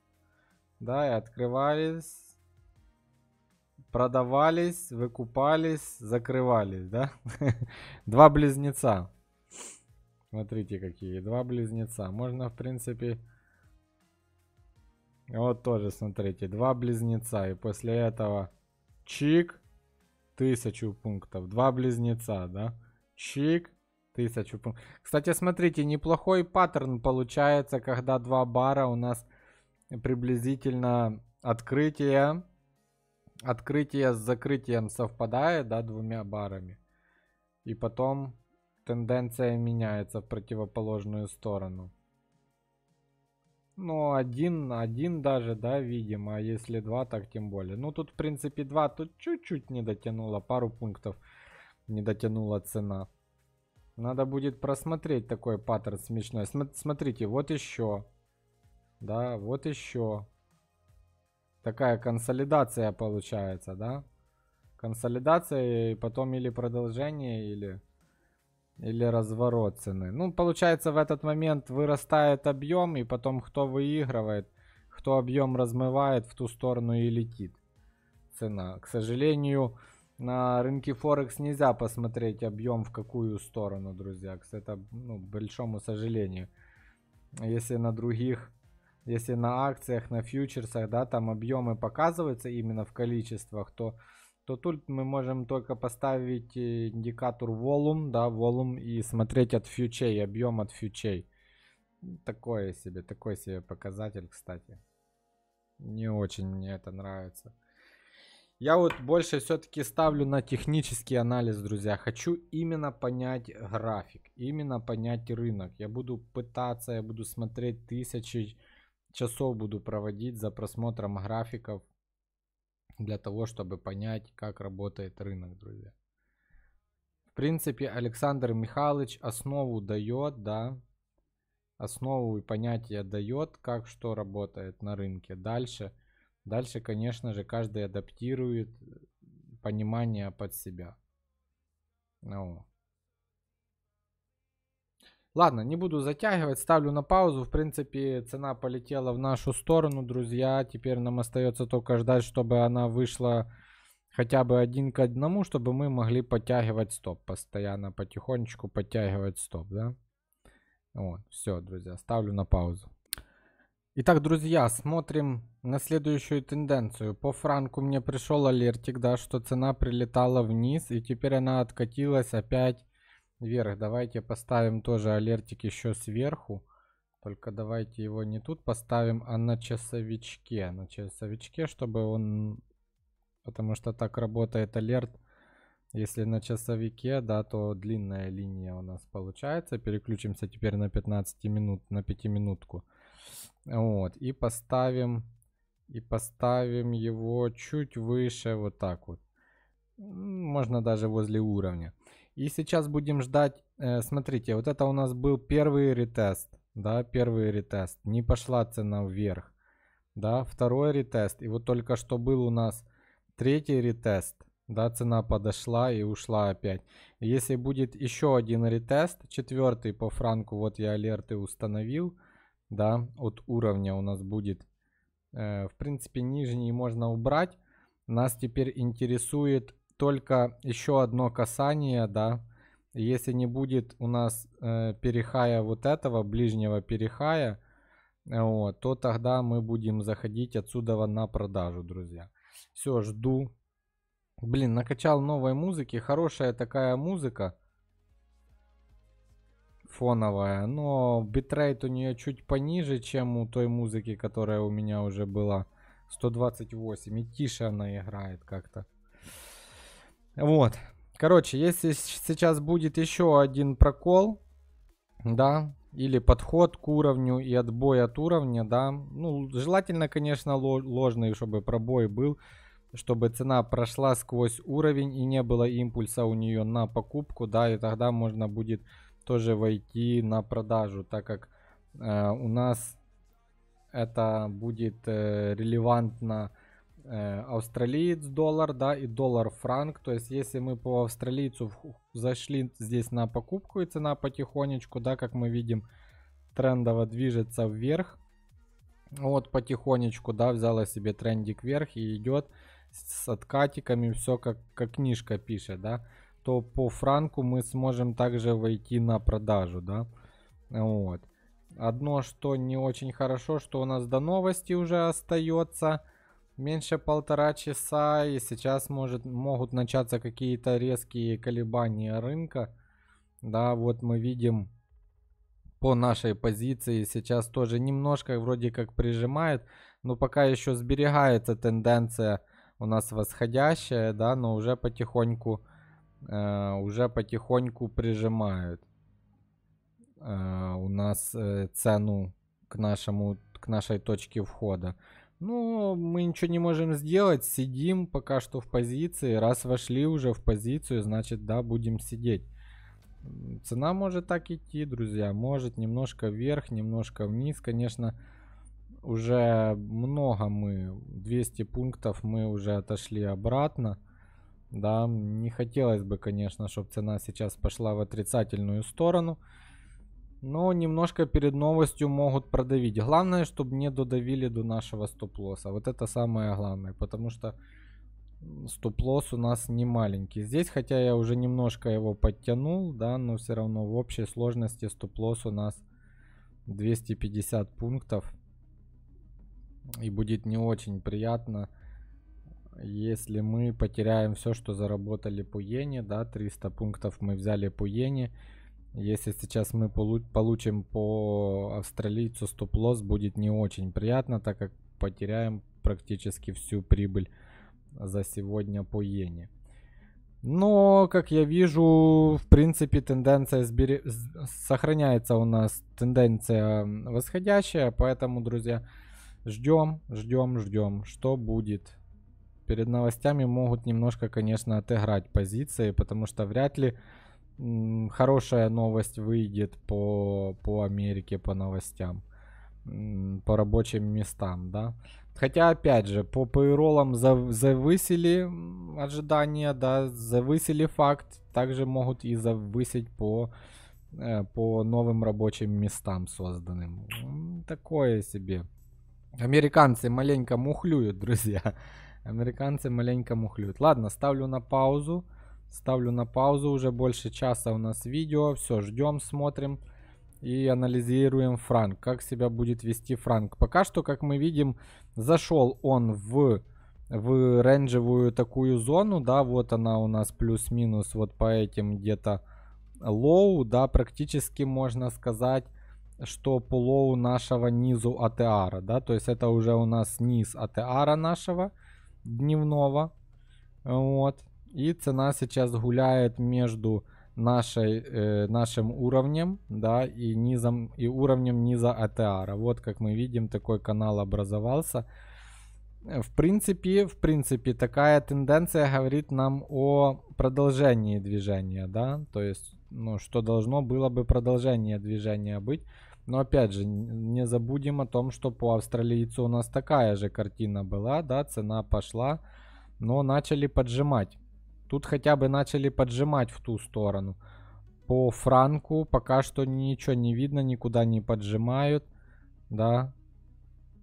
Да, и открывались, продавались, выкупались, закрывались, да? Два близнеца. Смотрите, какие. Два близнеца. Можно, в принципе... Вот тоже, смотрите, два близнеца. И после этого чик, тысячу пунктов. Два близнеца, да? Чик, тысячу пунктов. Кстати, смотрите, неплохой паттерн получается, когда два бара у нас приблизительно открытие. Открытие с закрытием совпадает, да, двумя барами. И потом тенденция меняется в противоположную сторону. Ну, один, один даже, да, видимо. А если два, так тем более. Ну, тут, в принципе, два, тут чуть-чуть не дотянуло. Пару пунктов не дотянула цена. Надо будет просмотреть такой паттерн смешной. См смотрите, вот еще. Да, вот еще. Такая консолидация получается, да? Консолидация и потом или продолжение, или или разворот цены. Ну, получается, в этот момент вырастает объем, и потом кто выигрывает, кто объем размывает в ту сторону и летит цена. К сожалению, на рынке Форекс нельзя посмотреть объем в какую сторону, друзья. Это, ну, большому сожалению. Если на других, если на акциях, на фьючерсах, да, там объемы показываются именно в количествах, то то тут мы можем только поставить э, индикатор волум, да, волум и смотреть от фьючей, объем от фьючей. Такое себе, такой себе показатель, кстати. Не очень мне это нравится. Я вот больше все-таки ставлю на технический анализ, друзья. Хочу именно понять график, именно понять рынок. Я буду пытаться, я буду смотреть тысячи часов, буду проводить за просмотром графиков для того, чтобы понять, как работает рынок, друзья. В принципе, Александр Михайлович основу дает, да, основу и понятие дает, как что работает на рынке. Дальше, дальше, конечно же, каждый адаптирует понимание под себя. Ну, Ладно, не буду затягивать, ставлю на паузу. В принципе, цена полетела в нашу сторону, друзья. Теперь нам остается только ждать, чтобы она вышла хотя бы один к одному, чтобы мы могли подтягивать стоп. Постоянно, потихонечку подтягивать стоп, да? Вот, все, друзья, ставлю на паузу. Итак, друзья, смотрим на следующую тенденцию. По франку мне пришел алертик, да, что цена прилетала вниз, и теперь она откатилась опять вверх. Давайте поставим тоже алертик еще сверху. Только давайте его не тут поставим, а на часовичке. На часовичке, чтобы он... Потому что так работает алерт. Если на часовике, да, то длинная линия у нас получается. Переключимся теперь на 15 минут, на 5 минутку. Вот, и поставим, и поставим его чуть выше, вот так вот. Можно даже возле уровня. И сейчас будем ждать, э, смотрите, вот это у нас был первый ретест, да, первый ретест, не пошла цена вверх, да, второй ретест, и вот только что был у нас третий ретест, да, цена подошла и ушла опять. Если будет еще один ретест, четвертый по франку, вот я алерты установил, да, от уровня у нас будет, э, в принципе, нижний можно убрать. Нас теперь интересует только еще одно касание, да, если не будет у нас э, перехая вот этого, ближнего перехая, э, вот, то тогда мы будем заходить отсюда на продажу, друзья. Все, жду. Блин, накачал новой музыки. Хорошая такая музыка. Фоновая. Но битрейт у нее чуть пониже, чем у той музыки, которая у меня уже была. 128. И тише она играет как-то. Вот. Короче, если сейчас будет еще один прокол, да, или подход к уровню и отбой от уровня, да, ну, желательно, конечно, ложный, чтобы пробой был, чтобы цена прошла сквозь уровень и не было импульса у нее на покупку, да, и тогда можно будет тоже войти на продажу, так как э, у нас это будет э, релевантно Э, австралиец доллар, да, и доллар франк. То есть, если мы по австралийцу зашли здесь на покупку, и цена потихонечку, да, как мы видим, трендово движется вверх. Вот потихонечку, да, взяла себе трендик вверх и идет с откатиками, все как, как книжка пишет, да, то по франку мы сможем также войти на продажу, да, вот. Одно, что не очень хорошо, что у нас до новости уже остается, Меньше полтора часа, и сейчас может, могут начаться какие-то резкие колебания рынка. Да, вот мы видим по нашей позиции сейчас тоже немножко вроде как прижимает, но пока еще сберегается тенденция у нас восходящая, да, но уже потихоньку, э, уже потихоньку прижимают э, у нас э, цену к нашему, к нашей точке входа. Ну, мы ничего не можем сделать, сидим пока что в позиции. Раз вошли уже в позицию, значит, да, будем сидеть. Цена может так идти, друзья, может немножко вверх, немножко вниз. Конечно, уже много мы, 200 пунктов мы уже отошли обратно. Да, не хотелось бы, конечно, чтобы цена сейчас пошла в отрицательную сторону. Но ну, немножко перед новостью могут продавить. Главное, чтобы не додавили до нашего стоп-лосса. Вот это самое главное. Потому что стоп-лосс у нас не маленький. Здесь, хотя я уже немножко его подтянул, да, но все равно в общей сложности стоп-лосс у нас 250 пунктов. И будет не очень приятно, если мы потеряем все, что заработали по иене, да, 300 пунктов мы взяли по иене. Если сейчас мы получим по австралийцу стоп-лосс, будет не очень приятно, так как потеряем практически всю прибыль за сегодня по иене. Но, как я вижу, в принципе, тенденция сбере... сохраняется у нас тенденция восходящая, поэтому, друзья, ждем, ждем, ждем, что будет. Перед новостями могут немножко, конечно, отыграть позиции, потому что вряд ли хорошая новость выйдет по, по Америке, по новостям, по рабочим местам, да. Хотя, опять же, по пейролам завысили ожидания, да, завысили факт, также могут и завысить по, э, по новым рабочим местам созданным. Такое себе. Американцы маленько мухлюют, друзья. Американцы маленько мухлюют. Ладно, ставлю на паузу. Ставлю на паузу, уже больше часа у нас видео. Все, ждем, смотрим и анализируем франк. Как себя будет вести франк. Пока что, как мы видим, зашел он в, в ренджевую такую зону. Да, вот она у нас плюс-минус вот по этим где-то лоу. Да, практически можно сказать, что по лоу нашего низу АТР. Да, то есть это уже у нас низ АТР нашего дневного. Вот. И цена сейчас гуляет между нашей, э, нашим уровнем да, и, низом, и уровнем низа ATR. Вот как мы видим, такой канал образовался. В принципе, в принципе, такая тенденция говорит нам о продолжении движения, да, то есть, ну, что должно было бы продолжение движения быть. Но опять же, не забудем о том, что по австралийцу у нас такая же картина была, да, цена пошла, но начали поджимать. Тут хотя бы начали поджимать в ту сторону. По франку пока что ничего не видно, никуда не поджимают. Да.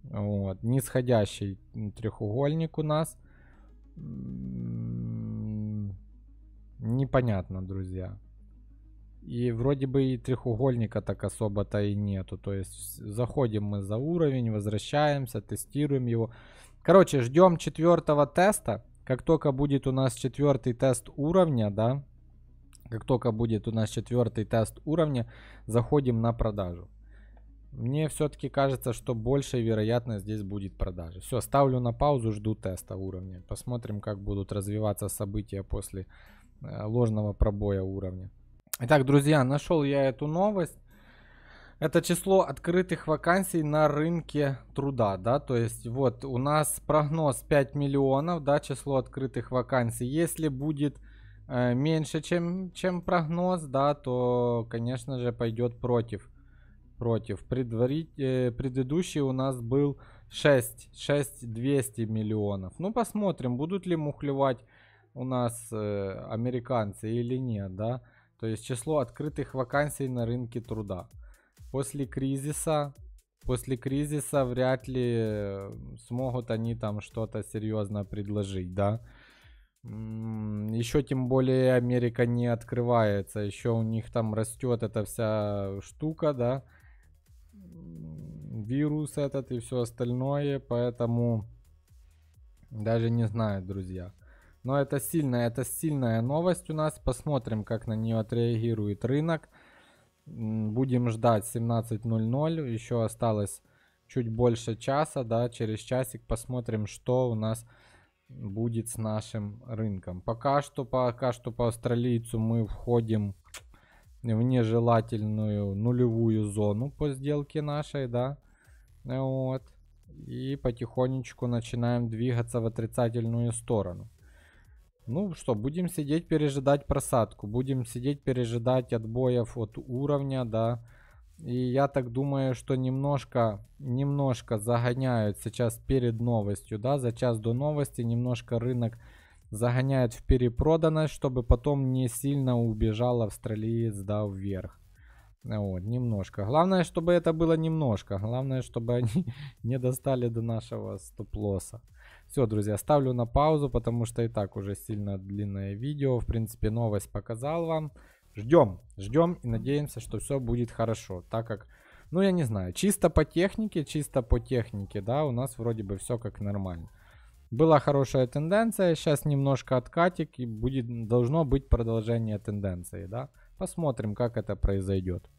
Вот. Нисходящий треугольник у нас. М-м-м, непонятно, друзья. И вроде бы и треугольника так особо-то и нету. То есть заходим мы за уровень, возвращаемся, тестируем его. Короче, ждем четвертого теста как только будет у нас четвертый тест уровня, да, как только будет у нас четвертый тест уровня, заходим на продажу. Мне все-таки кажется, что большая вероятность здесь будет продажи. Все, ставлю на паузу, жду теста уровня. Посмотрим, как будут развиваться события после э, ложного пробоя уровня. Итак, друзья, нашел я эту новость это число открытых вакансий на рынке труда, да, то есть вот у нас прогноз 5 миллионов, да, число открытых вакансий. Если будет э, меньше, чем, чем прогноз, да, то, конечно же, пойдет против. Против. Предварить, э, предыдущий у нас был 6, 6 200 миллионов. Ну, посмотрим, будут ли мухлевать у нас э, американцы или нет, да. То есть число открытых вакансий на рынке труда после кризиса, после кризиса вряд ли смогут они там что-то серьезно предложить, да. Еще тем более Америка не открывается, еще у них там растет эта вся штука, да, вирус этот и все остальное, поэтому даже не знаю, друзья. Но это сильная, это сильная новость у нас, посмотрим, как на нее отреагирует рынок. Будем ждать 17.00. Еще осталось чуть больше часа. Да, через часик посмотрим, что у нас будет с нашим рынком. Пока что, пока что по австралийцу мы входим в нежелательную нулевую зону по сделке нашей, да. Вот. И потихонечку начинаем двигаться в отрицательную сторону. Ну что, будем сидеть, пережидать просадку. Будем сидеть, пережидать отбоев от уровня, да. И я так думаю, что немножко, немножко загоняют сейчас перед новостью, да, за час до новости немножко рынок загоняет в перепроданность, чтобы потом не сильно убежал австралиец, да, вверх. Вот, немножко. Главное, чтобы это было немножко. Главное, чтобы они не достали до нашего стоп-лосса. Все, друзья, ставлю на паузу, потому что и так уже сильно длинное видео. В принципе, новость показал вам. Ждем, ждем и надеемся, что все будет хорошо, так как, ну я не знаю, чисто по технике, чисто по технике, да, у нас вроде бы все как нормально. Была хорошая тенденция, сейчас немножко откатик и будет, должно быть продолжение тенденции, да. Посмотрим, как это произойдет.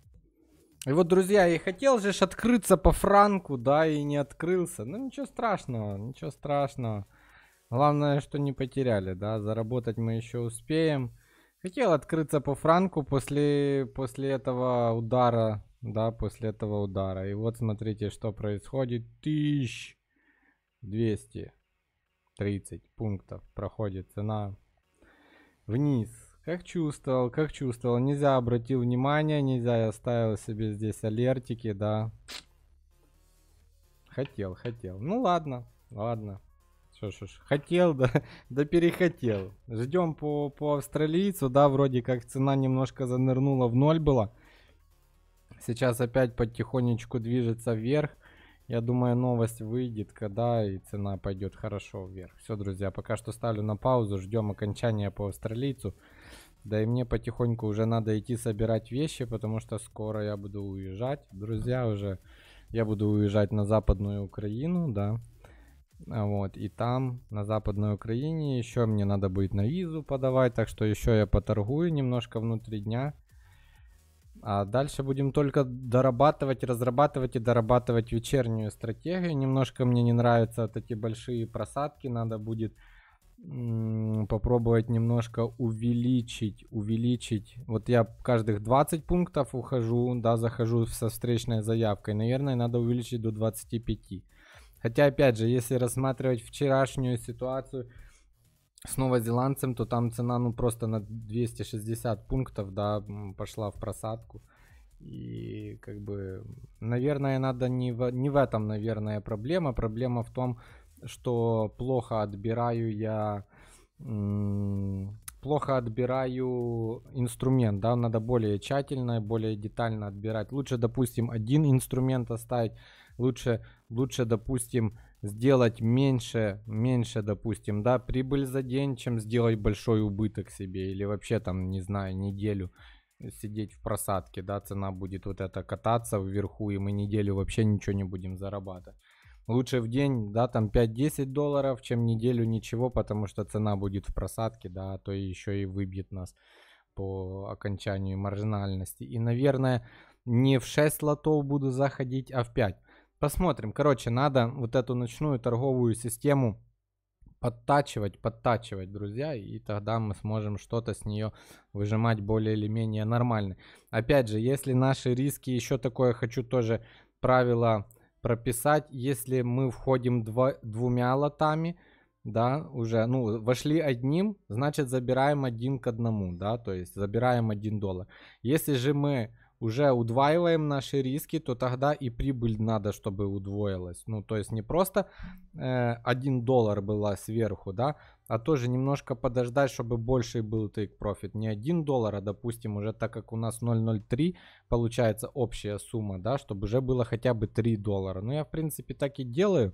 И вот, друзья, и хотел же открыться по франку, да, и не открылся. Ну, ничего страшного, ничего страшного. Главное, что не потеряли, да, заработать мы еще успеем. Хотел открыться по франку после, после этого удара, да, после этого удара. И вот смотрите, что происходит. 1230 пунктов проходит цена вниз. Как чувствовал, как чувствовал. Нельзя обратил внимание, нельзя. Я ставил себе здесь алертики, да. Хотел, хотел. Ну ладно, ладно. Что ж, хотел, да, да перехотел. Ждем по, по австралийцу, да, вроде как цена немножко занырнула в ноль была. Сейчас опять потихонечку движется вверх. Я думаю, новость выйдет, когда и цена пойдет хорошо вверх. Все, друзья, пока что ставлю на паузу, ждем окончания по австралийцу. Да и мне потихоньку уже надо идти собирать вещи, потому что скоро я буду уезжать. Друзья, уже я буду уезжать на Западную Украину, да. А вот, и там, на Западной Украине, еще мне надо будет на визу подавать, так что еще я поторгую немножко внутри дня. А дальше будем только дорабатывать, разрабатывать и дорабатывать вечернюю стратегию. Немножко мне не нравятся вот эти большие просадки, надо будет попробовать немножко увеличить, увеличить. Вот я каждых 20 пунктов ухожу, да, захожу со встречной заявкой. Наверное, надо увеличить до 25. Хотя, опять же, если рассматривать вчерашнюю ситуацию с новозеландцем, то там цена, ну, просто на 260 пунктов, да, пошла в просадку. И, как бы, наверное, надо не в, не в этом, наверное, проблема. Проблема в том, что что плохо отбираю я плохо отбираю инструмент, да, надо более тщательно, более детально отбирать. Лучше, допустим, один инструмент оставить, лучше, лучше, допустим, сделать меньше, меньше, допустим, да, прибыль за день, чем сделать большой убыток себе или вообще там, не знаю, неделю сидеть в просадке, да, цена будет вот это кататься вверху, и мы неделю вообще ничего не будем зарабатывать. Лучше в день, да, там 5-10 долларов, чем неделю ничего, потому что цена будет в просадке, да, а то еще и выбьет нас по окончанию маржинальности. И, наверное, не в 6 лотов буду заходить, а в 5. Посмотрим. Короче, надо вот эту ночную торговую систему подтачивать, подтачивать, друзья, и тогда мы сможем что-то с нее выжимать более или менее нормально. Опять же, если наши риски, еще такое хочу тоже правило прописать, если мы входим дво, двумя лотами, да, уже, ну, вошли одним, значит, забираем один к одному, да, то есть забираем один доллар. Если же мы уже удваиваем наши риски, то тогда и прибыль надо, чтобы удвоилась. Ну, то есть не просто э, 1 доллар была сверху, да, а тоже немножко подождать, чтобы больше был take profit. Не 1 доллар, а, допустим, уже так как у нас 0,03 получается общая сумма, да, чтобы уже было хотя бы 3 доллара. Ну, я, в принципе, так и делаю.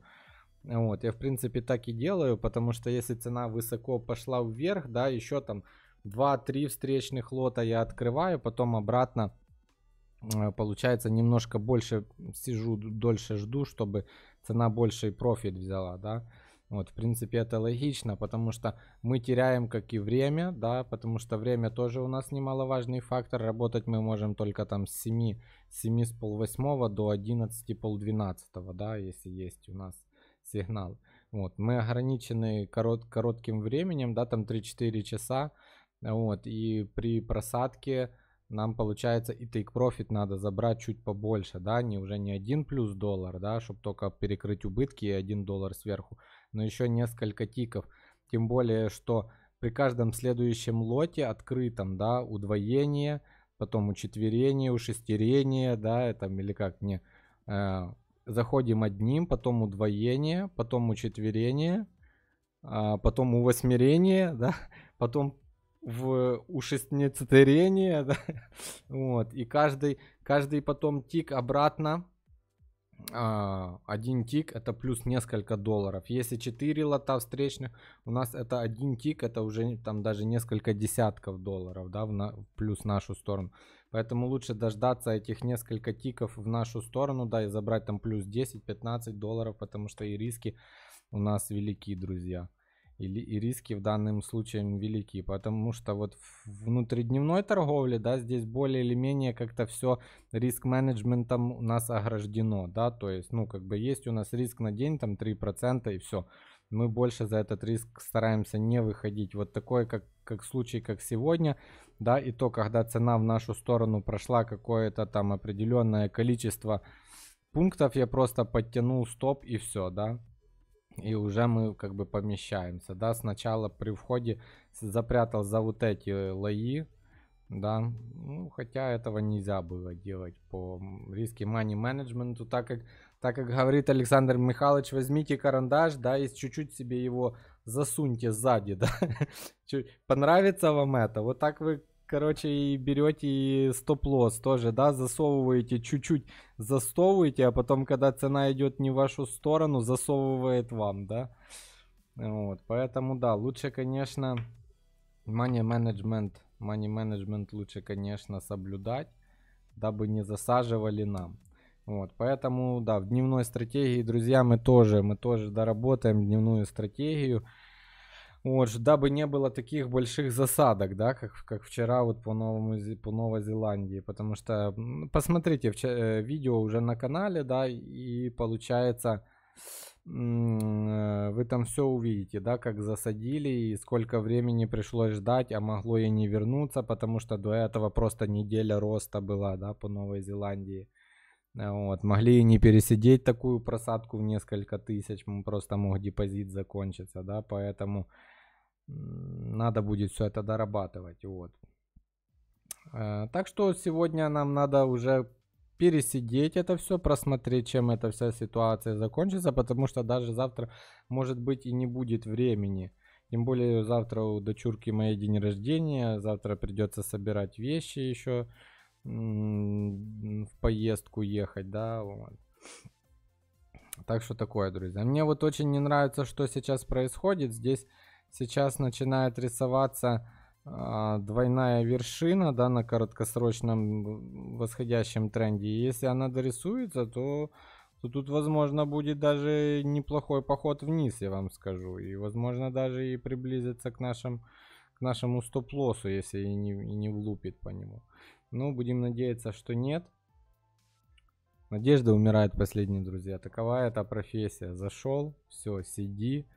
Вот, я, в принципе, так и делаю, потому что если цена высоко пошла вверх, да, еще там 2-3 встречных лота я открываю, потом обратно Э, получается, немножко больше сижу, дольше жду, чтобы цена больше и профит взяла, да. Вот, в принципе, это логично, потому что мы теряем как и время, да, потому что время тоже у нас немаловажный фактор. Работать мы можем только там с 7, 7 с полвосьмого до 11 полдвенадцатого, да, если есть у нас сигнал. Вот, мы ограничены корот, коротким временем, да, там 3-4 часа, вот, и при просадке нам получается и take profit надо забрать чуть побольше, да, не уже не один плюс доллар, да, чтобы только перекрыть убытки и один доллар сверху, но еще несколько тиков. Тем более, что при каждом следующем лоте открытом, да, удвоение, потом учетверение, ушестерение, да, это или как не, э, заходим одним, потом удвоение, потом учетверение, э, потом увосьмерение, да, потом в ушестнецетерение, да? вот, и каждый, каждый потом тик обратно, а, один тик это плюс несколько долларов. Если 4 лота встречных, у нас это один тик, это уже там даже несколько десятков долларов, да, в на, плюс нашу сторону. Поэтому лучше дождаться этих несколько тиков в нашу сторону, да, и забрать там плюс 10-15 долларов, потому что и риски у нас велики, друзья и, и риски в данном случае велики, потому что вот в внутридневной торговле, да, здесь более или менее как-то все риск-менеджментом у нас ограждено, да, то есть, ну, как бы есть у нас риск на день, там, 3% и все. Мы больше за этот риск стараемся не выходить. Вот такой, как, как случай, как сегодня, да, и то, когда цена в нашу сторону прошла какое-то там определенное количество пунктов, я просто подтянул стоп и все, да и уже мы как бы помещаемся, да, сначала при входе запрятал за вот эти лои, да, ну, хотя этого нельзя было делать по риски money менеджменту, так как, так как говорит Александр Михайлович, возьмите карандаш, да, и чуть-чуть себе его засуньте сзади, да, понравится вам это, вот так вы короче, и берете и стоп-лосс тоже, да, засовываете, чуть-чуть засовываете, а потом, когда цена идет не в вашу сторону, засовывает вам, да. Вот, поэтому, да, лучше, конечно, money management, money management лучше, конечно, соблюдать, дабы не засаживали нам. Вот, поэтому, да, в дневной стратегии, друзья, мы тоже, мы тоже доработаем дневную стратегию. Вот, дабы не было таких больших засадок, да, как, как вчера вот по, новому, по Новой Зеландии. Потому что посмотрите вчера, э, видео уже на канале, да, и получается э, вы там все увидите, да, как засадили и сколько времени пришлось ждать, а могло и не вернуться, потому что до этого просто неделя роста была, да, по Новой Зеландии. Э, вот, могли и не пересидеть такую просадку в несколько тысяч, просто мог депозит закончиться, да, поэтому надо будет все это дорабатывать. Вот. Э, так что сегодня нам надо уже пересидеть это все, просмотреть, чем эта вся ситуация закончится, потому что даже завтра, может быть, и не будет времени. Тем более завтра у дочурки моей день рождения, завтра придется собирать вещи еще, в поездку ехать, да, вот. Так что такое, друзья. Мне вот очень не нравится, что сейчас происходит. Здесь сейчас начинает рисоваться э, двойная вершина да, на короткосрочном восходящем тренде. И если она дорисуется, то, то тут, возможно, будет даже неплохой поход вниз, я вам скажу. И, возможно, даже и приблизиться к, нашим, к нашему стоп-лоссу, если и не, и не влупит по нему. Ну, будем надеяться, что нет. Надежда умирает последние друзья. Такова эта профессия. Зашел, все, сиди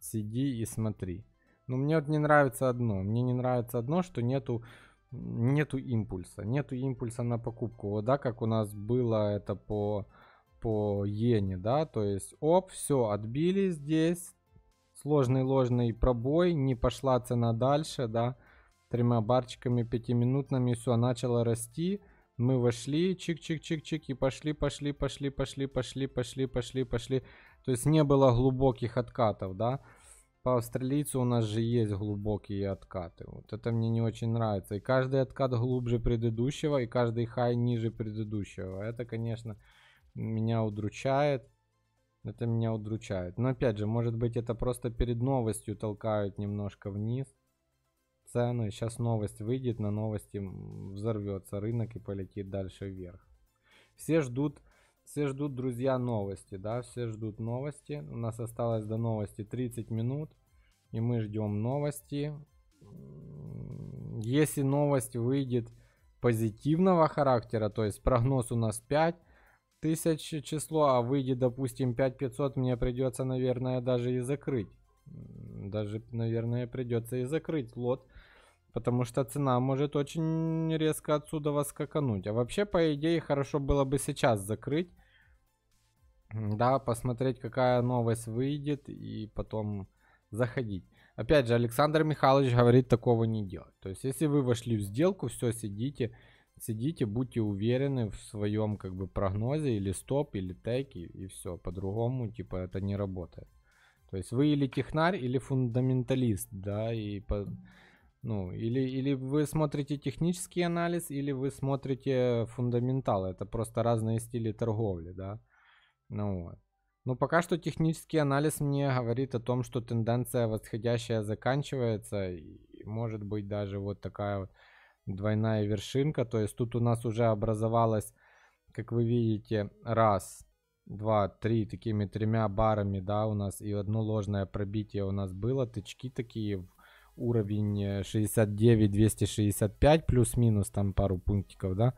сиди и смотри. Но мне вот не нравится одно. Мне не нравится одно, что нету нету импульса, нету импульса на покупку. Вот, да, как у нас было это по по иене, да, то есть, оп, все, отбили здесь, сложный ложный пробой, не пошла цена дальше, да, тремя барчиками пятиминутными, все, начало расти, мы вошли, чик-чик-чик-чик, и пошли, пошли, пошли, пошли, пошли, пошли, пошли, пошли, то есть не было глубоких откатов, да. По австралийцу у нас же есть глубокие откаты. Вот это мне не очень нравится. И каждый откат глубже предыдущего, и каждый хай ниже предыдущего. Это, конечно, меня удручает. Это меня удручает. Но опять же, может быть, это просто перед новостью толкают немножко вниз цены. Сейчас новость выйдет, на новости взорвется рынок и полетит дальше вверх. Все ждут все ждут, друзья, новости, да, все ждут новости. У нас осталось до новости 30 минут, и мы ждем новости. Если новость выйдет позитивного характера, то есть прогноз у нас 5 тысяч число, а выйдет, допустим, 5500, мне придется, наверное, даже и закрыть. Даже, наверное, придется и закрыть лот. Потому что цена может очень резко отсюда воскакануть. А вообще, по идее, хорошо было бы сейчас закрыть. Да, посмотреть, какая новость выйдет, и потом заходить. Опять же, Александр Михайлович говорит такого не делать. То есть, если вы вошли в сделку, все, сидите, сидите, будьте уверены в своем как бы прогнозе или стоп, или теки, и все. По-другому, типа, это не работает. То есть, вы или технарь, или фундаменталист, да, и по... Ну, или, или вы смотрите технический анализ, или вы смотрите фундаментал. Это просто разные стили торговли, да. Ну, вот. Но пока что технический анализ мне говорит о том, что тенденция восходящая заканчивается. И может быть даже вот такая вот двойная вершинка. То есть тут у нас уже образовалась, как вы видите, раз, два, три, такими тремя барами, да, у нас и одно ложное пробитие у нас было, тычки такие уровень 69-265 э, плюс-минус там пару пунктиков, да.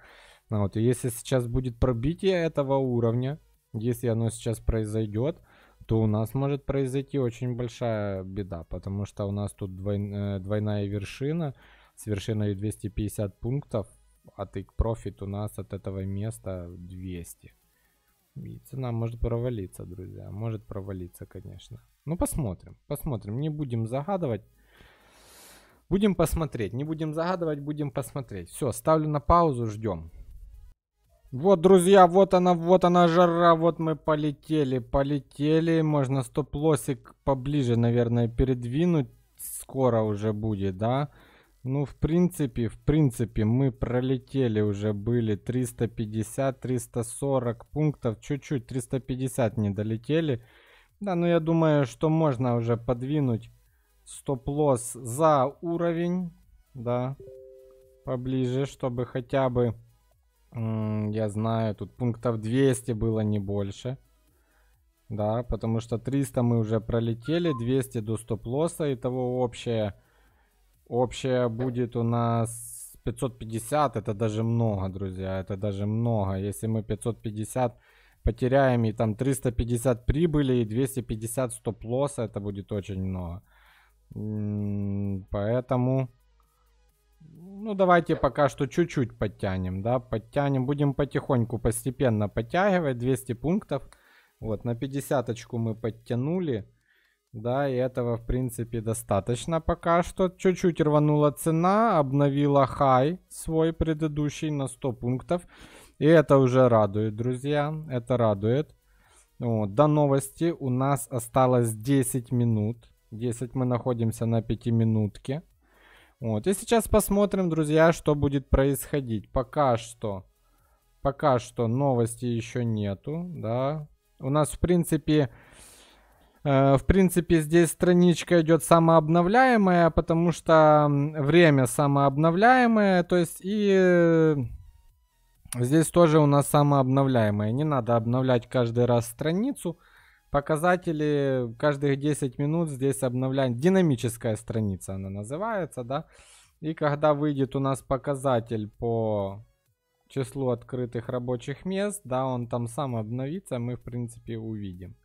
Ну, вот, и если сейчас будет пробитие этого уровня, если оно сейчас произойдет, то у нас может произойти очень большая беда, потому что у нас тут двой, э, двойная вершина с вершиной 250 пунктов, а тык профит у нас от этого места 200. И цена может провалиться, друзья, может провалиться, конечно. Ну, посмотрим, посмотрим, не будем загадывать. Будем посмотреть. Не будем загадывать, будем посмотреть. Все, ставлю на паузу, ждем. Вот, друзья, вот она, вот она жара, вот мы полетели, полетели. Можно стоп-лосик поближе, наверное, передвинуть. Скоро уже будет, да? Ну, в принципе, в принципе, мы пролетели уже, были 350, 340 пунктов, чуть-чуть, 350 не долетели. Да, но ну, я думаю, что можно уже подвинуть стоп-лосс за уровень, да, поближе, чтобы хотя бы, я знаю, тут пунктов 200 было не больше. Да, потому что 300 мы уже пролетели, 200 до стоп-лосса, того общее, общее будет у нас 550, это даже много, друзья, это даже много. Если мы 550 потеряем и там 350 прибыли и 250 стоп-лосса, это будет очень много. Поэтому, ну, давайте пока что чуть-чуть подтянем, да, подтянем, будем потихоньку, постепенно подтягивать 200 пунктов. Вот, на 50-очку мы подтянули, да, и этого, в принципе, достаточно пока что. Чуть-чуть рванула цена, обновила хай свой предыдущий на 100 пунктов. И это уже радует, друзья, это радует. Вот, до новости у нас осталось 10 минут. 10 мы находимся на 5 минутке. Вот. И сейчас посмотрим, друзья, что будет происходить. Пока что. Пока что новости еще нету. Да. У нас, в принципе... Э, в принципе, здесь страничка идет самообновляемая, потому что время самообновляемое, то есть и э, здесь тоже у нас самообновляемое. Не надо обновлять каждый раз страницу. Показатели каждых 10 минут здесь обновляем. Динамическая страница она называется, да. И когда выйдет у нас показатель по числу открытых рабочих мест, да, он там сам обновится, мы в принципе увидим.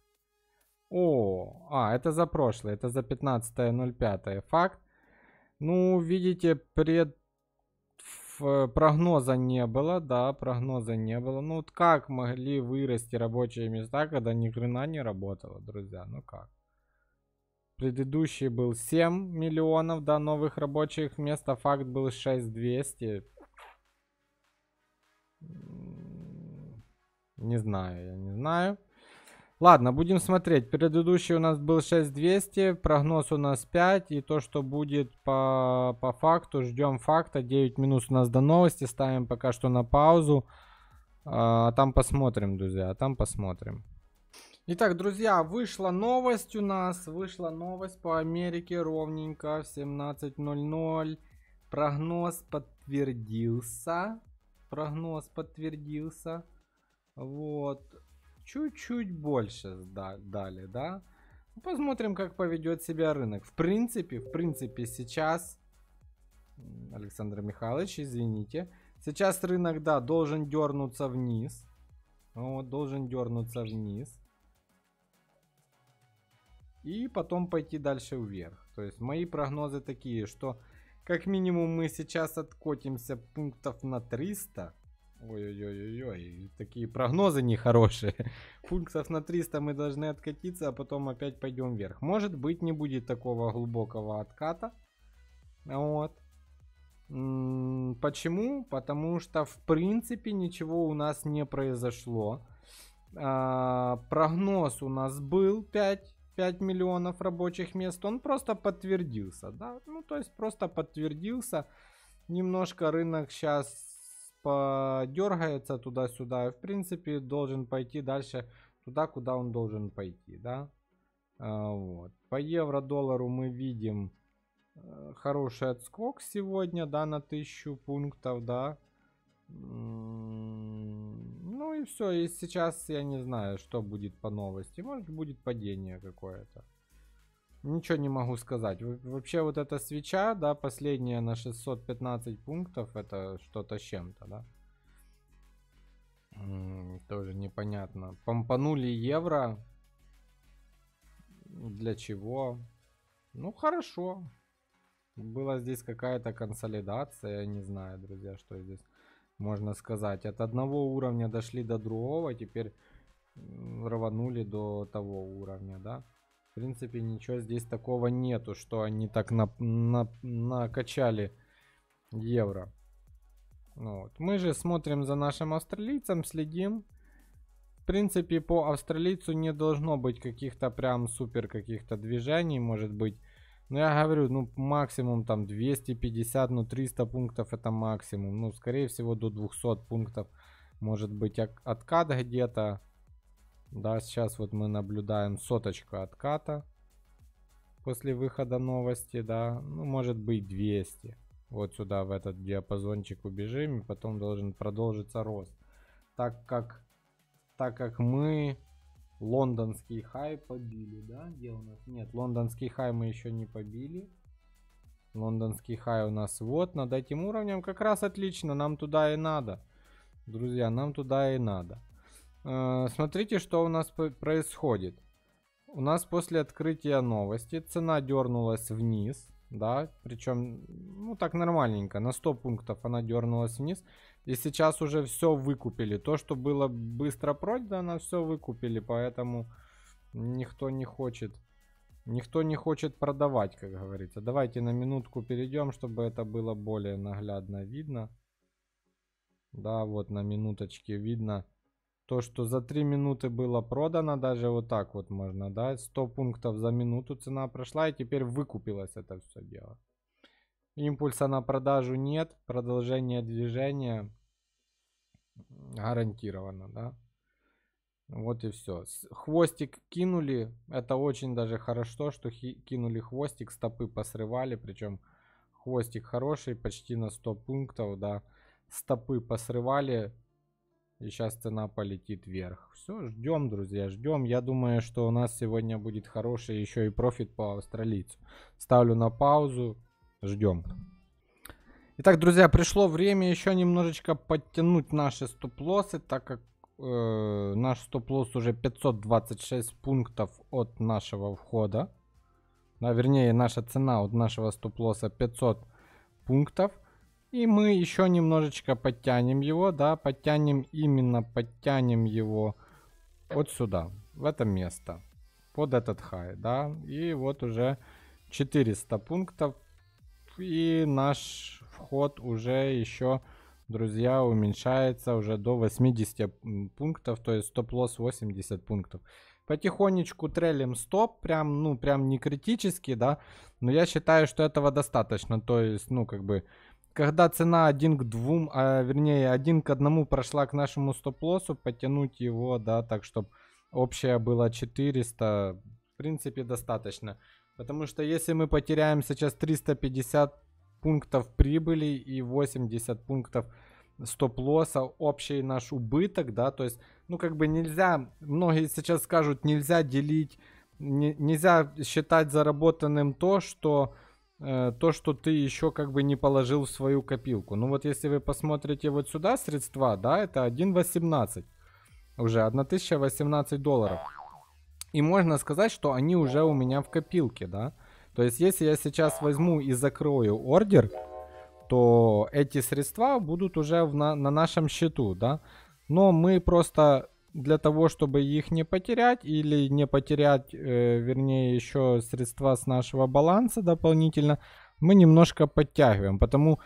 О, а, это за прошлое, это за 15.05, факт. Ну, видите, пред Э, прогноза не было, да, прогноза не было. Ну вот как могли вырасти рабочие места, когда ни хрена не работало, друзья? Ну как? Предыдущий был 7 миллионов, да, новых рабочих мест, а факт был 6200. Не знаю, я не знаю. Ладно, будем смотреть. Предыдущий у нас был 6200, прогноз у нас 5. И то, что будет по, по факту, ждем факта. 9 минус у нас до новости, ставим пока что на паузу. А, а там посмотрим, друзья, а там посмотрим. Итак, друзья, вышла новость у нас. Вышла новость по Америке ровненько в 17.00. Прогноз подтвердился. Прогноз подтвердился. Вот чуть-чуть больше дали, да? Ну, посмотрим, как поведет себя рынок. В принципе, в принципе, сейчас, Александр Михайлович, извините, сейчас рынок, да, должен дернуться вниз. Вот, должен дернуться вниз. И потом пойти дальше вверх. То есть мои прогнозы такие, что как минимум мы сейчас откотимся пунктов на 300. Ой-ой-ой-ой, такие прогнозы нехорошие. Функсов на 300 мы должны откатиться, а потом опять пойдем вверх. Может быть, не будет такого глубокого отката. Вот. Почему? Потому что, в принципе, ничего у нас не произошло. А, прогноз у нас был 5, 5 миллионов рабочих мест. Он просто подтвердился, да? Ну, то есть просто подтвердился. Немножко рынок сейчас подергается туда-сюда. И, в принципе, должен пойти дальше туда, куда он должен пойти, да. А, вот. По евро-доллару мы видим э, хороший отскок сегодня, да, на 1000 пунктов, да. Ну и все, и сейчас я не знаю, что будет по новости. Может будет падение какое-то. Ничего не могу сказать. Вообще вот эта свеча, да, последняя на 615 пунктов, это что-то с чем-то, да. тоже непонятно. Помпанули евро. Для чего? Ну, хорошо. Была здесь какая-то консолидация, я не знаю, друзья, что здесь можно сказать. От одного уровня дошли до другого, теперь рванули до того уровня, да. В принципе, ничего здесь такого нету, что они так на, на, накачали евро. Ну вот. Мы же смотрим за нашим австралийцем, следим. В принципе, по австралийцу не должно быть каких-то прям супер каких-то движений, может быть. Но я говорю, ну максимум там 250, ну 300 пунктов это максимум. Ну, скорее всего, до 200 пунктов может быть откат где-то. Да, сейчас вот мы наблюдаем соточку отката после выхода новости, да, ну может быть 200. Вот сюда в этот диапазончик убежим и потом должен продолжиться рост. Так как, так как мы лондонский хай побили, да, где у нас? Нет, лондонский хай мы еще не побили. Лондонский хай у нас вот над этим уровнем как раз отлично, нам туда и надо. Друзья, нам туда и надо. Э, смотрите, что у нас происходит. У нас после открытия новости цена дернулась вниз, да, причем, ну так нормальненько, на 100 пунктов она дернулась вниз. И сейчас уже все выкупили. То, что было быстро продано, все выкупили, поэтому никто не хочет. Никто не хочет продавать, как говорится. Давайте на минутку перейдем, чтобы это было более наглядно видно. Да, вот на минуточке видно то, что за 3 минуты было продано, даже вот так вот можно, да, 100 пунктов за минуту цена прошла, и теперь выкупилось это все дело. Импульса на продажу нет, продолжение движения гарантировано, да. Вот и все. Хвостик кинули, это очень даже хорошо, что кинули хвостик, стопы посрывали, причем хвостик хороший, почти на 100 пунктов, да. Стопы посрывали, и сейчас цена полетит вверх. Все, ждем, друзья, ждем. Я думаю, что у нас сегодня будет хороший еще и профит по австралийцу. Ставлю на паузу, ждем. Итак, друзья, пришло время еще немножечко подтянуть наши стоп-лоссы, так как э, наш стоп-лосс уже 526 пунктов от нашего входа. А, вернее, наша цена от нашего стоп-лосса 500 пунктов. И мы еще немножечко подтянем его, да, подтянем, именно подтянем его вот сюда, в это место, под этот хай, да. И вот уже 400 пунктов, и наш вход уже еще, друзья, уменьшается уже до 80 пунктов, то есть стоп-лосс 80 пунктов потихонечку трелим стоп, прям, ну, прям не критически, да, но я считаю, что этого достаточно, то есть, ну, как бы, когда цена 1 к 2, а, вернее 1 к 1 прошла к нашему стоп-лоссу, подтянуть его, да, так, чтобы общая была 400, в принципе, достаточно. Потому что если мы потеряем сейчас 350 пунктов прибыли и 80 пунктов стоп-лосса, общий наш убыток, да, то есть, ну, как бы нельзя, многие сейчас скажут, нельзя делить, не, нельзя считать заработанным то, что Э, то, что ты еще как бы не положил в свою копилку. Ну вот если вы посмотрите вот сюда средства, да, это 1.18. Уже 1018 долларов. И можно сказать, что они уже у меня в копилке, да. То есть если я сейчас возьму и закрою ордер, то эти средства будут уже на, на нашем счету, да. Но мы просто для того, чтобы их не потерять или не потерять, э, вернее, еще средства с нашего баланса дополнительно, мы немножко подтягиваем. Потому,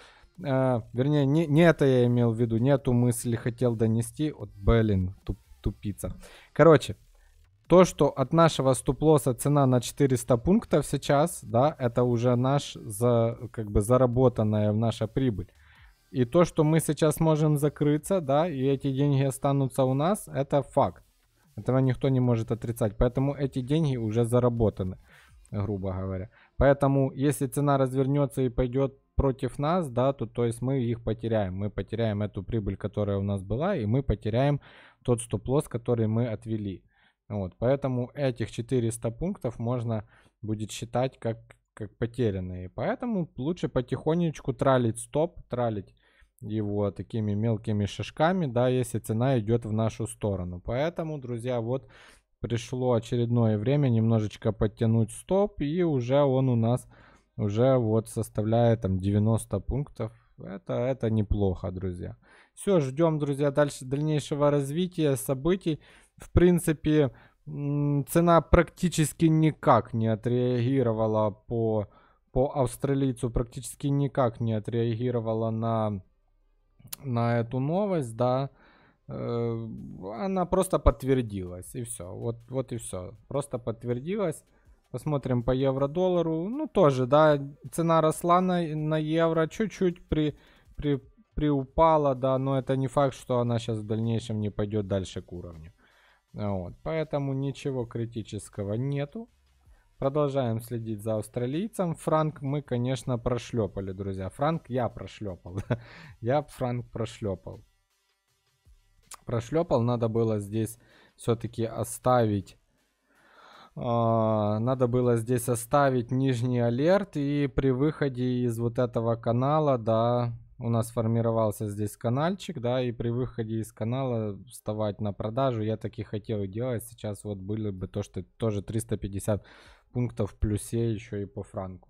э, вернее, не, не это я имел в виду, не эту мысль хотел донести. Вот, блин, туп, тупица. Короче, то, что от нашего стоп-лосса цена на 400 пунктов сейчас, да, это уже наш, за, как бы заработанная наша прибыль. И то, что мы сейчас можем закрыться, да, и эти деньги останутся у нас, это факт. Этого никто не может отрицать. Поэтому эти деньги уже заработаны, грубо говоря. Поэтому, если цена развернется и пойдет против нас, да, то, то есть мы их потеряем. Мы потеряем эту прибыль, которая у нас была, и мы потеряем тот стоп-лосс, который мы отвели. Вот, поэтому этих 400 пунктов можно будет считать как как потерянные. Поэтому лучше потихонечку тралить стоп, тралить его такими мелкими шажками, да, если цена идет в нашу сторону. Поэтому, друзья, вот пришло очередное время немножечко подтянуть стоп, и уже он у нас уже вот составляет там 90 пунктов. Это, это неплохо, друзья. Все, ждем, друзья, дальше дальнейшего развития событий. В принципе, Цена практически никак не отреагировала по, по австралийцу, практически никак не отреагировала на, на эту новость, да. Э, она просто подтвердилась, и все. Вот, вот и все. Просто подтвердилась. Посмотрим по евро-доллару. Ну, тоже, да, цена росла на, на евро. Чуть-чуть при, при, приупала, да, но это не факт, что она сейчас в дальнейшем не пойдет дальше к уровню. Вот, поэтому ничего критического нету. Продолжаем следить за австралийцем. Франк мы, конечно, прошлепали, друзья. Франк я прошлепал. я Франк прошлепал. Прошлепал, надо было здесь все-таки оставить а, надо было здесь оставить нижний алерт и при выходе из вот этого канала, да, у нас формировался здесь каналчик, да, и при выходе из канала вставать на продажу, я так и хотел делать, сейчас вот были бы то, что тоже 350 пунктов в плюсе еще и по франку.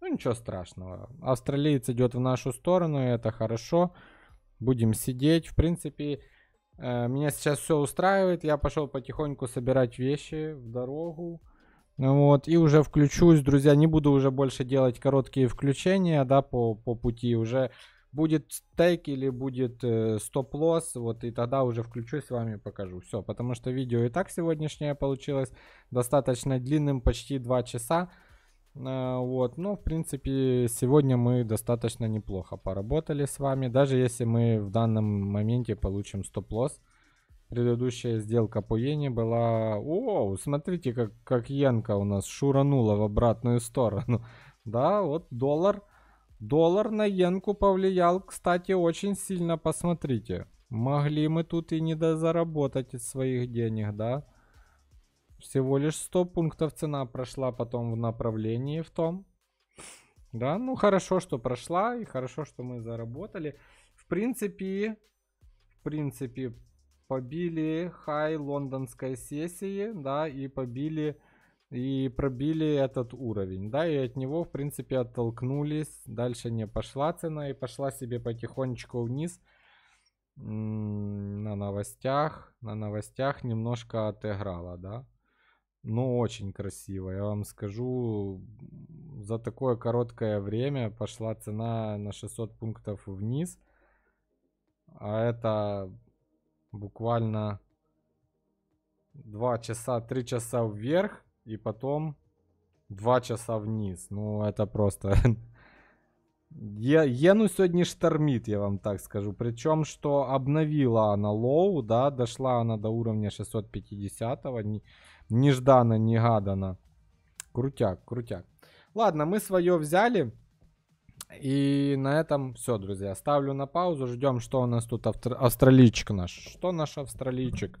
Ну ничего страшного, австралиец идет в нашу сторону, и это хорошо, будем сидеть, в принципе, э, меня сейчас все устраивает, я пошел потихоньку собирать вещи в дорогу, вот, и уже включусь, друзья, не буду уже больше делать короткие включения, да, по, по пути, уже будет стейк или будет э, стоп-лосс, вот и тогда уже включусь с вами и покажу. Все, потому что видео и так сегодняшнее получилось достаточно длинным, почти 2 часа. Э, вот, ну, в принципе, сегодня мы достаточно неплохо поработали с вами, даже если мы в данном моменте получим стоп-лосс. Предыдущая сделка по иене была... О, смотрите, как, как янка у нас шуранула в обратную сторону. Да, вот доллар Доллар на йенку повлиял, кстати, очень сильно, посмотрите. Могли мы тут и не дозаработать из своих денег, да? Всего лишь 100 пунктов цена прошла потом в направлении в том. Да, ну хорошо, что прошла и хорошо, что мы заработали. В принципе, в принципе, побили хай лондонской сессии, да, и побили и пробили этот уровень, да, и от него, в принципе, оттолкнулись, дальше не пошла цена и пошла себе потихонечку вниз на новостях, на новостях немножко отыграла, да, но очень красиво, я вам скажу, за такое короткое время пошла цена на 600 пунктов вниз, а это буквально 2 часа, 3 часа вверх, и потом два часа вниз. Ну, это просто... Е, Ену сегодня штормит, я вам так скажу. Причем, что обновила она лоу, да, дошла она до уровня 650-го. Нежданно, негадано. Крутяк, крутяк. Ладно, мы свое взяли. И на этом все, друзья. Ставлю на паузу, ждем, что у нас тут австралийчик наш. Что наш австралийчик?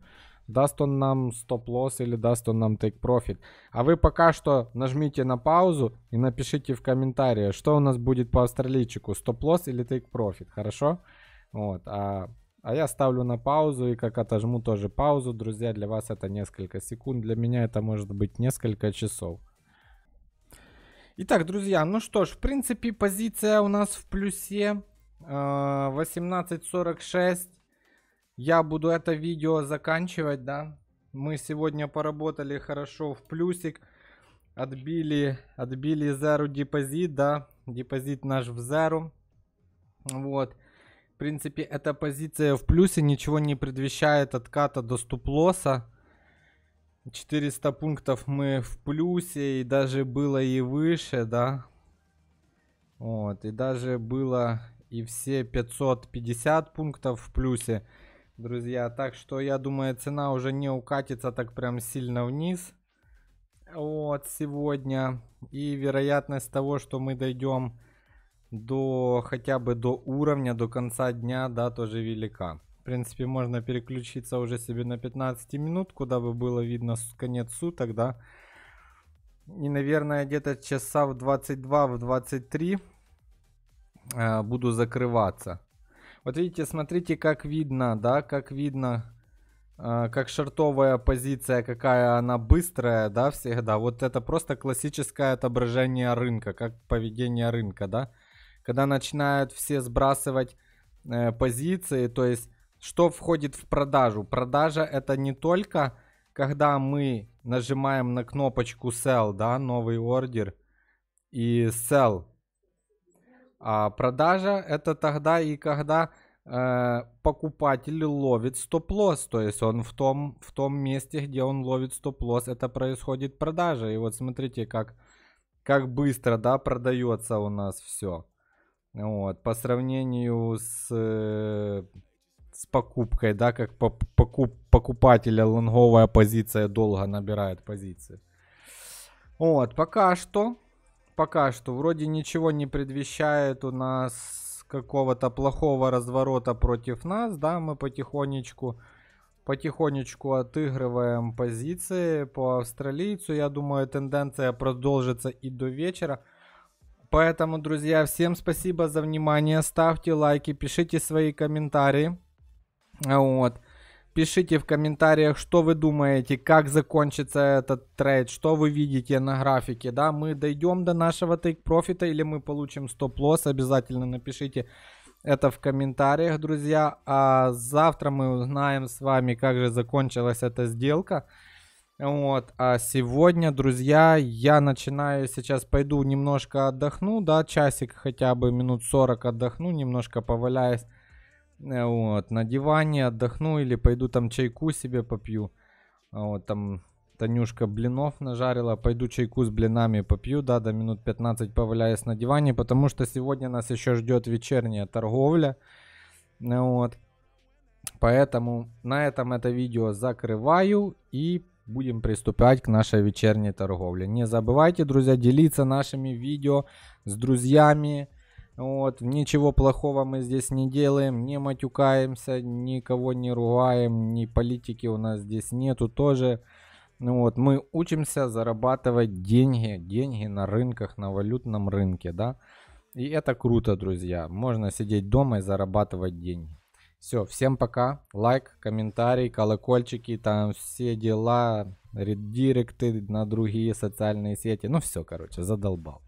даст он нам стоп-лосс или даст он нам тейк-профит. А вы пока что нажмите на паузу и напишите в комментариях, что у нас будет по австралийчику, стоп-лосс или тейк-профит, хорошо? Вот, а, а я ставлю на паузу и как отожму тоже паузу, друзья, для вас это несколько секунд, для меня это может быть несколько часов. Итак, друзья, ну что ж, в принципе, позиция у нас в плюсе. 18.46. А, я буду это видео заканчивать, да. Мы сегодня поработали хорошо в плюсик. Отбили, отбили Зеру депозит, да. Депозит наш в Зеру. Вот. В принципе, эта позиция в плюсе ничего не предвещает отката до ступлоса. 400 пунктов мы в плюсе, и даже было и выше, да. Вот, и даже было и все 550 пунктов в плюсе друзья. Так что, я думаю, цена уже не укатится так прям сильно вниз. Вот, сегодня. И вероятность того, что мы дойдем до хотя бы до уровня, до конца дня, да, тоже велика. В принципе, можно переключиться уже себе на 15 минут, куда бы было видно конец суток, да. И, наверное, где-то часа в 22, в 23 э, а, буду закрываться. Вот видите, смотрите, как видно, да, как видно, э, как шортовая позиция, какая она быстрая, да, всегда. Вот это просто классическое отображение рынка, как поведение рынка, да. Когда начинают все сбрасывать э, позиции, то есть что входит в продажу? Продажа это не только когда мы нажимаем на кнопочку sell, да, новый ордер и sell, а продажа это тогда и когда э, покупатель ловит стоп-лосс, то есть он в том, в том месте, где он ловит стоп-лосс, это происходит продажа. И вот смотрите, как, как быстро да, продается у нас все. Вот, по сравнению с, э, с покупкой, да, как по, покуп, покупателя лонговая позиция долго набирает позиции. Вот, пока что пока что вроде ничего не предвещает у нас какого-то плохого разворота против нас, да, мы потихонечку потихонечку отыгрываем позиции по австралийцу. Я думаю, тенденция продолжится и до вечера. Поэтому, друзья, всем спасибо за внимание. Ставьте лайки, пишите свои комментарии. Вот. Пишите в комментариях, что вы думаете, как закончится этот трейд, что вы видите на графике, да, мы дойдем до нашего тейк-профита или мы получим стоп-лосс, обязательно напишите это в комментариях, друзья. А завтра мы узнаем с вами, как же закончилась эта сделка. Вот, а сегодня, друзья, я начинаю сейчас, пойду немножко отдохну, да, часик хотя бы, минут 40 отдохну, немножко поваляюсь Э, вот, на диване отдохну или пойду там чайку себе попью. А вот, там Танюшка блинов нажарила. Пойду чайку с блинами попью, да, до минут 15 поваляюсь на диване, потому что сегодня нас еще ждет вечерняя торговля. Э, вот. Поэтому на этом это видео закрываю и будем приступать к нашей вечерней торговле. Не забывайте, друзья, делиться нашими видео с друзьями, вот, ничего плохого мы здесь не делаем, не матюкаемся, никого не ругаем, ни политики у нас здесь нету тоже. Ну вот, мы учимся зарабатывать деньги, деньги на рынках, на валютном рынке, да. И это круто, друзья. Можно сидеть дома и зарабатывать деньги. Все, всем пока. Лайк, комментарий, колокольчики, там все дела, редиректы на другие социальные сети. Ну все, короче, задолбал.